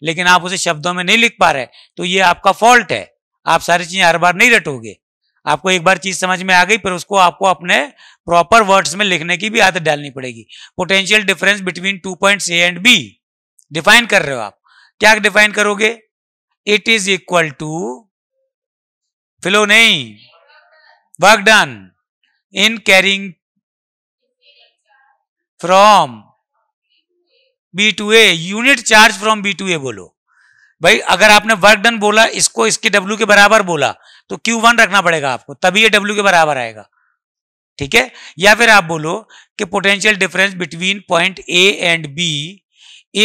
[SPEAKER 2] लेकिन आप उसे शब्दों में नहीं लिख पा रहे तो ये आपका फॉल्ट है आप सारी चीजें हर बार नहीं रटोगे आपको एक बार चीज समझ में आ गई पर उसको आपको अपने प्रॉपर वर्ड्स में लिखने की भी आदत डालनी पड़ेगी potential difference between two point A and B define कर रहे हो आप क्या डिफाइन करोगे इट इज इक्वल टू
[SPEAKER 1] फिलो नहीं work done in carrying from B
[SPEAKER 2] to A unit charge from B to A बोलो भाई अगर आपने वर्क डन बोला इसको इसके डब्ल्यू के बराबर बोला तो क्यू वन रखना पड़ेगा आपको तभी ये डब्ल्यू के बराबर आएगा ठीक है या फिर आप बोलो कि potential difference between point A and B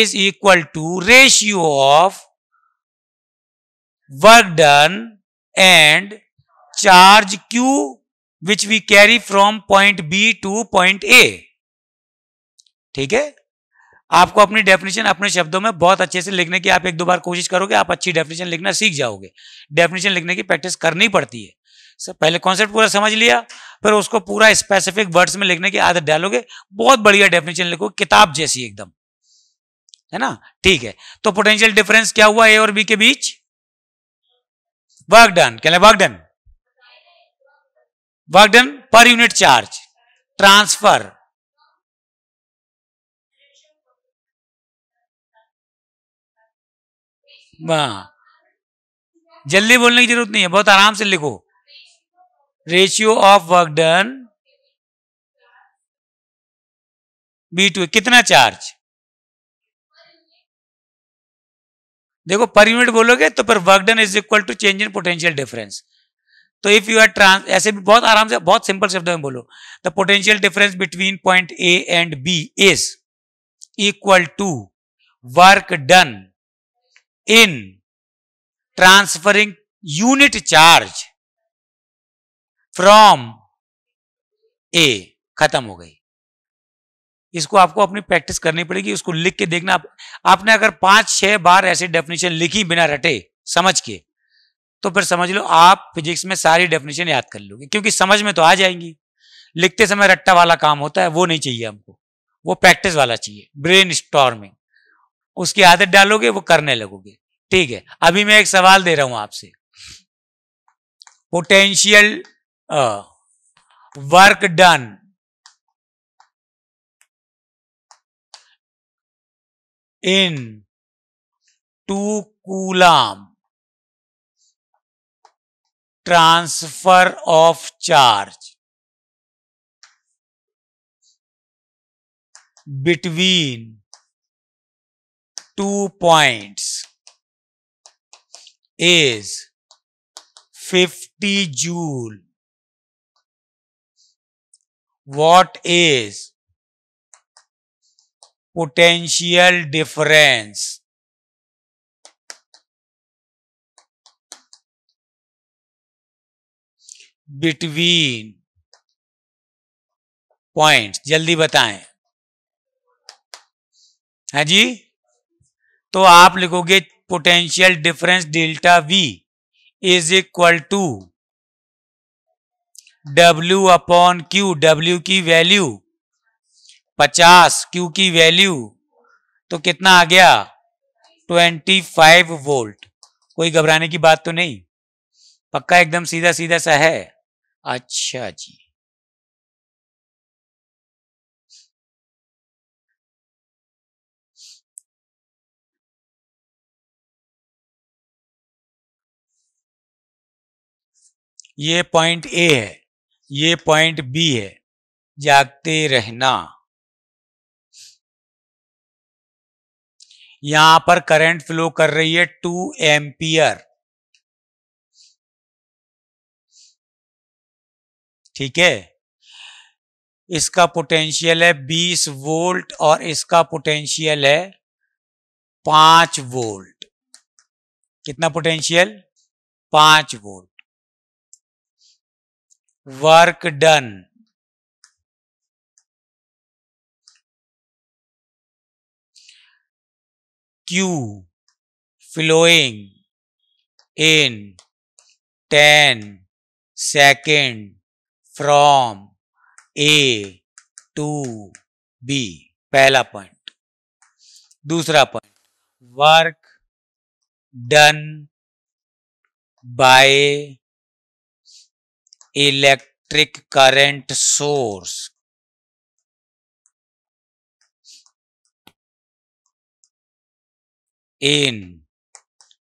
[SPEAKER 2] is equal to ratio of work done and charge Q which we carry from point B to point A ठीक है आपको अपनी डेफिनेशन अपने शब्दों में बहुत अच्छे से लिखने की आप एक दो बार कोशिश करोगे आप अच्छी डेफिनेशन लिखना सीख जाओगे डेफिनेशन लिखने की प्रैक्टिस करनी पड़ती है सर पहले कॉन्सेप्ट पूरा समझ लिया फिर उसको पूरा स्पेसिफिक वर्ड्स में लिखने की आदत डालोगे बहुत बढ़िया डेफिनेशन लिखो किताब जैसी एकदम है ना ठीक है तो पोटेंशियल डिफरेंस क्या हुआ ए और बी के बीच
[SPEAKER 1] वर्क डन क्या work done work done per unit charge transfer जल्दी बोलने की जरूरत नहीं है बहुत आराम से लिखो ratio of work done B to कितना चार्ज देखो पर यूनिट बोलोगे तो per work done is equal to change
[SPEAKER 2] in potential difference तो इफ यू आर ट्रांस ऐसे भी बहुत आराम से बहुत सिंपल शब्द में बोलो the potential difference between point A and B is equal to
[SPEAKER 1] work done in transferring unit charge from
[SPEAKER 2] A खत्म हो गई इसको आपको अपनी प्रैक्टिस करनी पड़ेगी उसको लिख के देखना आप, आपने अगर पांच छह बार ऐसी डेफिनेशन लिखी बिना रटे समझ के तो फिर समझ लो आप फिजिक्स में सारी डेफिनेशन याद कर लोगे क्योंकि समझ में तो आ जाएंगी लिखते समय रट्टा वाला काम होता है वो नहीं चाहिए हमको वो प्रैक्टिस वाला चाहिए ब्रेन स्टॉर्मिंग उसकी आदत डालोगे वो करने लगोगे ठीक है अभी मैं एक सवाल दे रहा हूं आपसे
[SPEAKER 1] potential work done in two coulomb transfer of charge between two points is 50 joule. What is potential difference? between point जल्दी बताएं हाँ जी
[SPEAKER 2] तो आप लिखोगे potential difference delta V is equal to W upon Q W की value पचास Q की वैल्यू तो कितना आ गया ट्वेंटी फाइव वोल्ट कोई घबराने की बात तो नहीं
[SPEAKER 1] पक्का एकदम सीधा सीधा सा है अच्छा जी ये पॉइंट ए है ये पॉइंट बी है जागते रहना यहां पर करंट फ्लो कर रही है टू एम्पियर ठीक है इसका पोटेंशियल है बीस वोल्ट और इसका पोटेंशियल है पांच वोल्ट कितना पोटेंशियल पांच volt work done. Q flowing in 10 second from A to B. पहला पॉइंट दूसरा point work done by electric current source in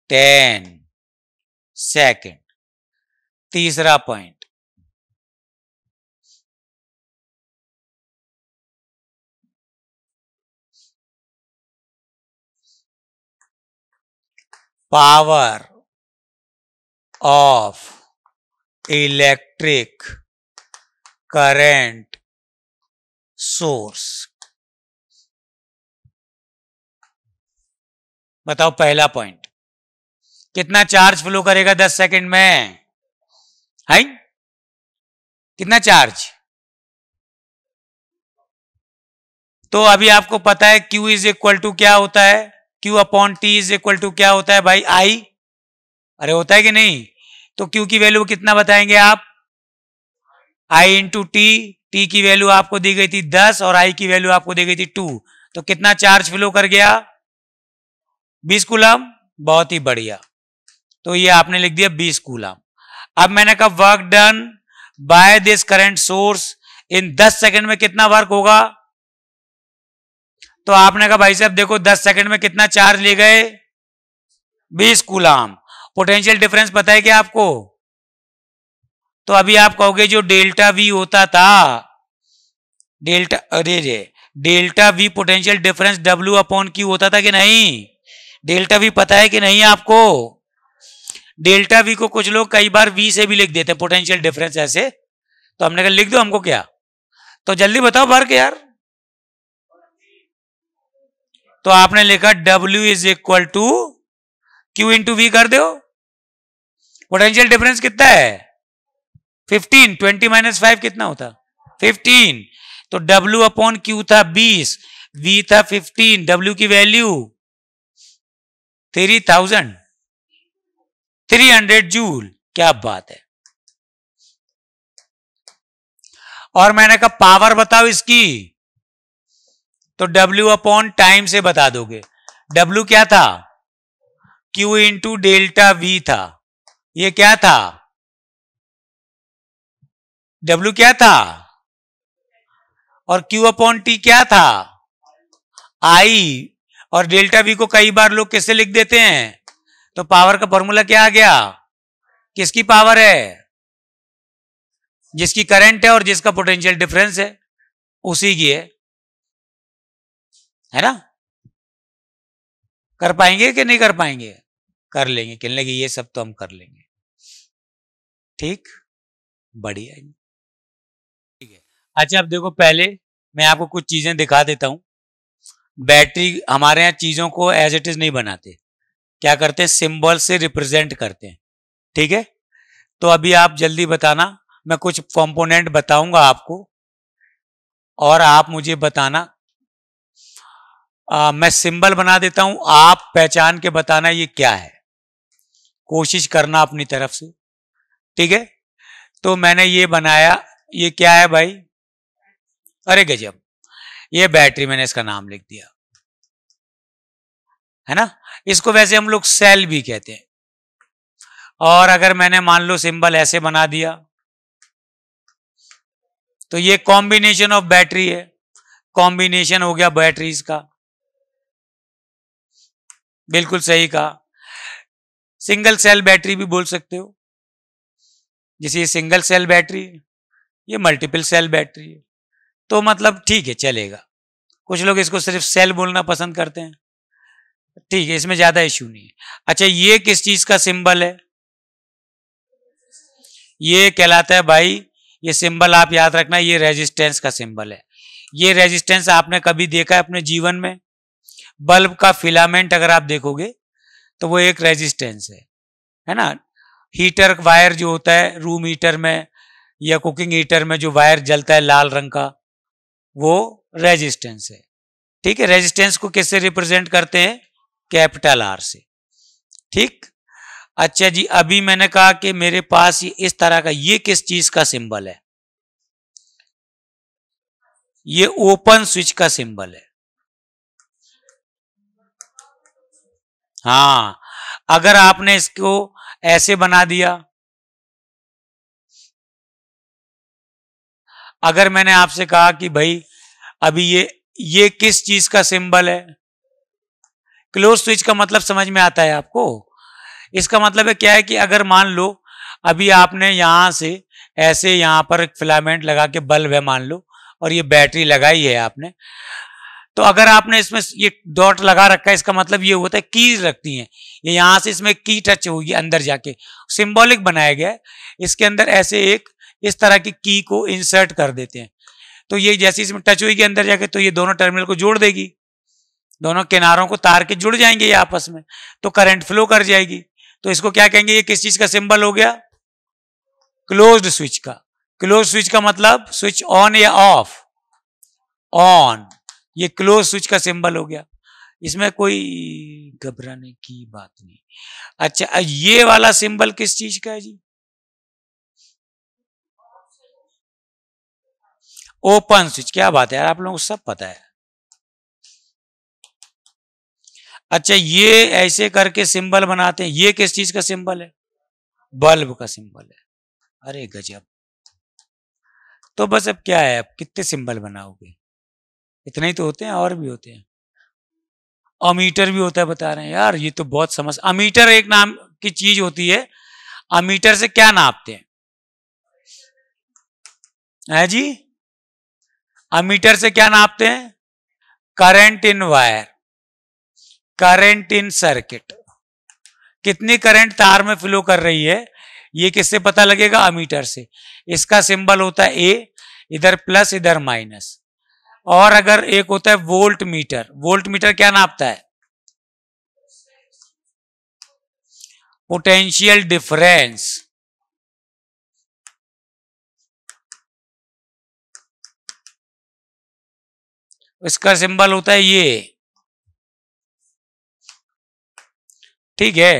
[SPEAKER 1] ten second तीसरा point power of electric current source बताओ पहला point कितना charge flow करेगा दस second में है कितना चार्ज तो अभी आपको पता है Q इज इक्वल टू क्या
[SPEAKER 2] होता है Q upon T is equal to क्या होता है भाई I अरे होता है कि नहीं तो क्यू की वैल्यू कितना बताएंगे आप आई इंटू टी टी की वैल्यू आपको दी गई थी दस और आई की वैल्यू आपको दी गई थी टू तो कितना चार्ज फ्लो कर गया बीस कूलम बहुत ही बढ़िया तो ये आपने लिख दिया बीस कूलम अब मैंने कहा work done by this current source in दस सेकंड में कितना वर्क होगा तो आपने कहा भाई साहब देखो दस सेकंड में कितना चार्ज ले गए बीस कुलाम पोटेंशियल डिफरेंस पता है क्या आपको तो अभी आप कहोगे जो डेल्टा वी होता था डेल्टा अरे रे delta V potential difference W upon Q होता था कि नहीं डेल्टा वी पता है कि नहीं आपको डेल्टा वी को कुछ लोग कई बार वी से भी लिख देते हैं पोटेंशियल डिफरेंस ऐसे तो हमने कहा लिख दो हमको क्या
[SPEAKER 1] तो जल्दी बताओ के यार तो आपने लिखा W is equal to Q into V कर दो
[SPEAKER 2] पोटेंशियल डिफरेंस कितना है 15 20 माइनस फाइव कितना होता 15 तो W अपॉन Q था 20 V था 15 W की वैल्यू
[SPEAKER 1] 3000 300 जूल क्या बात है और मैंने
[SPEAKER 2] कहा पावर बताओ इसकी तो W अपॉन टाइम से बता दोगे
[SPEAKER 1] W क्या था Q इंटू डेल्टा V था ये क्या था डब्ल्यू क्या था और Q अपॉन टी क्या था आई
[SPEAKER 2] और डेल्टा बी को कई बार लोग कैसे लिख देते हैं तो पावर का फॉर्मूला क्या आ गया
[SPEAKER 1] किसकी पावर है जिसकी करंट है और जिसका पोटेंशियल डिफरेंस है उसी की है है ना कर पाएंगे कि नहीं कर पाएंगे कर लेंगे कहने लगे ये सब तो हम कर लेंगे ठीक बढ़िया ठीक है अच्छा अब देखो पहले मैं आपको कुछ चीजें दिखा देता हूं बैटरी हमारे यहाँ
[SPEAKER 2] चीजों को एज इट इज नहीं बनाते क्या करते हैं सिंबल से रिप्रेजेंट करते हैं ठीक है तो अभी आप जल्दी बताना मैं कुछ कंपोनेंट बताऊंगा आपको और आप मुझे बताना आ, मैं सिंबल बना देता हूं आप पहचान के बताना ये क्या है कोशिश करना अपनी तरफ से ठीक है तो मैंने ये बनाया ये क्या है भाई अरे गजब ये बैटरी मैंने इसका नाम लिख दिया है ना इसको वैसे हम लोग सेल भी कहते हैं और अगर मैंने मान लो सिंबल ऐसे बना दिया तो ये कॉम्बिनेशन ऑफ बैटरी है कॉम्बिनेशन हो गया बैटरीज का बिल्कुल सही कहा सिंगल सेल बैटरी भी बोल सकते हो जैसे ये सिंगल सेल बैटरी है ये मल्टीपल सेल बैटरी है तो मतलब ठीक है चलेगा कुछ लोग इसको सिर्फ सेल बोलना पसंद करते हैं ठीक है इसमें ज़्यादा इश्यू नहीं है अच्छा ये किस चीज़ का सिंबल है ये कहलाता है भाई ये सिंबल आप याद रखना ये रेजिस्टेंस का सिंबल है ये रेजिस्टेंस आपने कभी देखा है अपने जीवन में बल्ब का फिलामेंट अगर आप देखोगे तो वो एक रेजिस्टेंस है है ना हीटर वायर जो होता है रूम हीटर में या कुकिंग हीटर में जो वायर जलता है लाल रंग का वो रेजिस्टेंस है ठीक है रेजिस्टेंस को किससे रिप्रेजेंट करते हैं कैपिटल आर से ठीक अच्छा जी अभी मैंने कहा कि मेरे पास ये इस तरह का ये किस चीज का सिंबल है ये ओपन स्विच का सिंबल है
[SPEAKER 1] हाँ अगर आपने इसको ऐसे बना दिया अगर मैंने आपसे कहा कि भाई अभी ये ये किस चीज का सिंबल है
[SPEAKER 2] क्लोज स्विच का मतलब समझ में आता है आपको इसका मतलब है क्या है कि अगर मान लो अभी आपने यहां से ऐसे यहां पर फिलामेंट लगा के बल्ब है मान लो और ये बैटरी लगाई है आपने तो अगर आपने इसमें ये डॉट लगा रखा है इसका मतलब ये होता है कीज रखती हैं ये यहाँ से इसमें की टच होगी अंदर जाके सिंबॉलिक बनाया गया है इसके अंदर ऐसे एक इस तरह की की को इंसर्ट कर देते हैं तो ये जैसे इसमें टच होगी अंदर जाके तो ये दोनों टर्मिनल को जोड़ देगी दोनों किनारों को तार के जुड़ जाएंगे ये आपस में तो करंट फ्लो कर जाएगी तो इसको क्या कहेंगे ये किस चीज का सिंबल हो गया क्लोज्ड स्विच का क्लोज स्विच का मतलब स्विच ऑन या ऑफ ऑन ये क्लोज स्विच का सिंबल हो गया इसमें
[SPEAKER 1] कोई घबराने की बात नहीं अच्छा ये वाला सिंबल किस चीज का है जी ओपन स्विच क्या बात है यार आप लोगों को सब पता है
[SPEAKER 2] अच्छा ये ऐसे करके सिंबल बनाते हैं ये किस चीज का सिंबल है
[SPEAKER 1] बल्ब का सिंबल है अरे गजब तो बस अब क्या है अब कितने सिंबल बनाओगे इतने ही तो होते हैं और भी होते हैं
[SPEAKER 2] अमीटर भी होता है बता रहे हैं यार ये तो बहुत समझ अमीटर एक नाम की चीज होती है
[SPEAKER 1] अमीटर से क्या नापते हैं है जी अमीटर से क्या नापते हैं current in wire
[SPEAKER 2] current in circuit कितनी करंट तार में फ्लो कर रही है ये किससे पता लगेगा अमीटर से इसका सिंबल होता है ए इधर प्लस इधर माइनस और अगर एक होता है वोल्ट मीटर वोल्ट मीटर क्या नापता है
[SPEAKER 1] पोटेंशियल डिफरेंस इसका सिंबल होता है ये ठीक है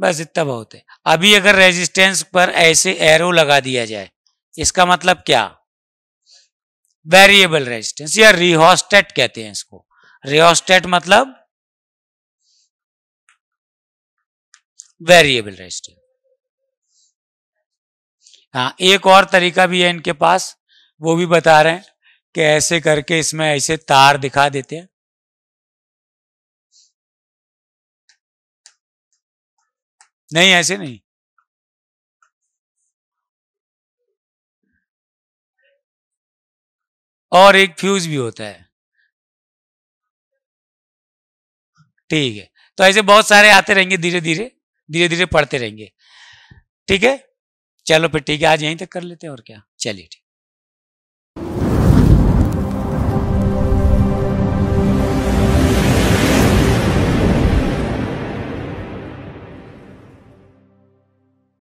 [SPEAKER 2] बस इतना बहुत है अभी अगर रेजिस्टेंस पर ऐसे एरो लगा दिया जाए इसका
[SPEAKER 1] मतलब क्या वेरिएबल रेजिस्टेंस या रिहोस्टेट कहते हैं इसको रिहोस्टेट मतलब वेरिएबल रेजिस्टेंस हाँ एक और तरीका भी है इनके पास वो भी बता रहे हैं कि ऐसे करके इसमें ऐसे तार दिखा देते हैं नहीं ऐसे नहीं और एक फ्यूज भी होता है ठीक है तो ऐसे बहुत सारे आते रहेंगे धीरे धीरे
[SPEAKER 2] धीरे धीरे पढ़ते रहेंगे ठीक है चलो फिर ठीक है आज यहीं तक कर लेते हैं और क्या चलिए ठीक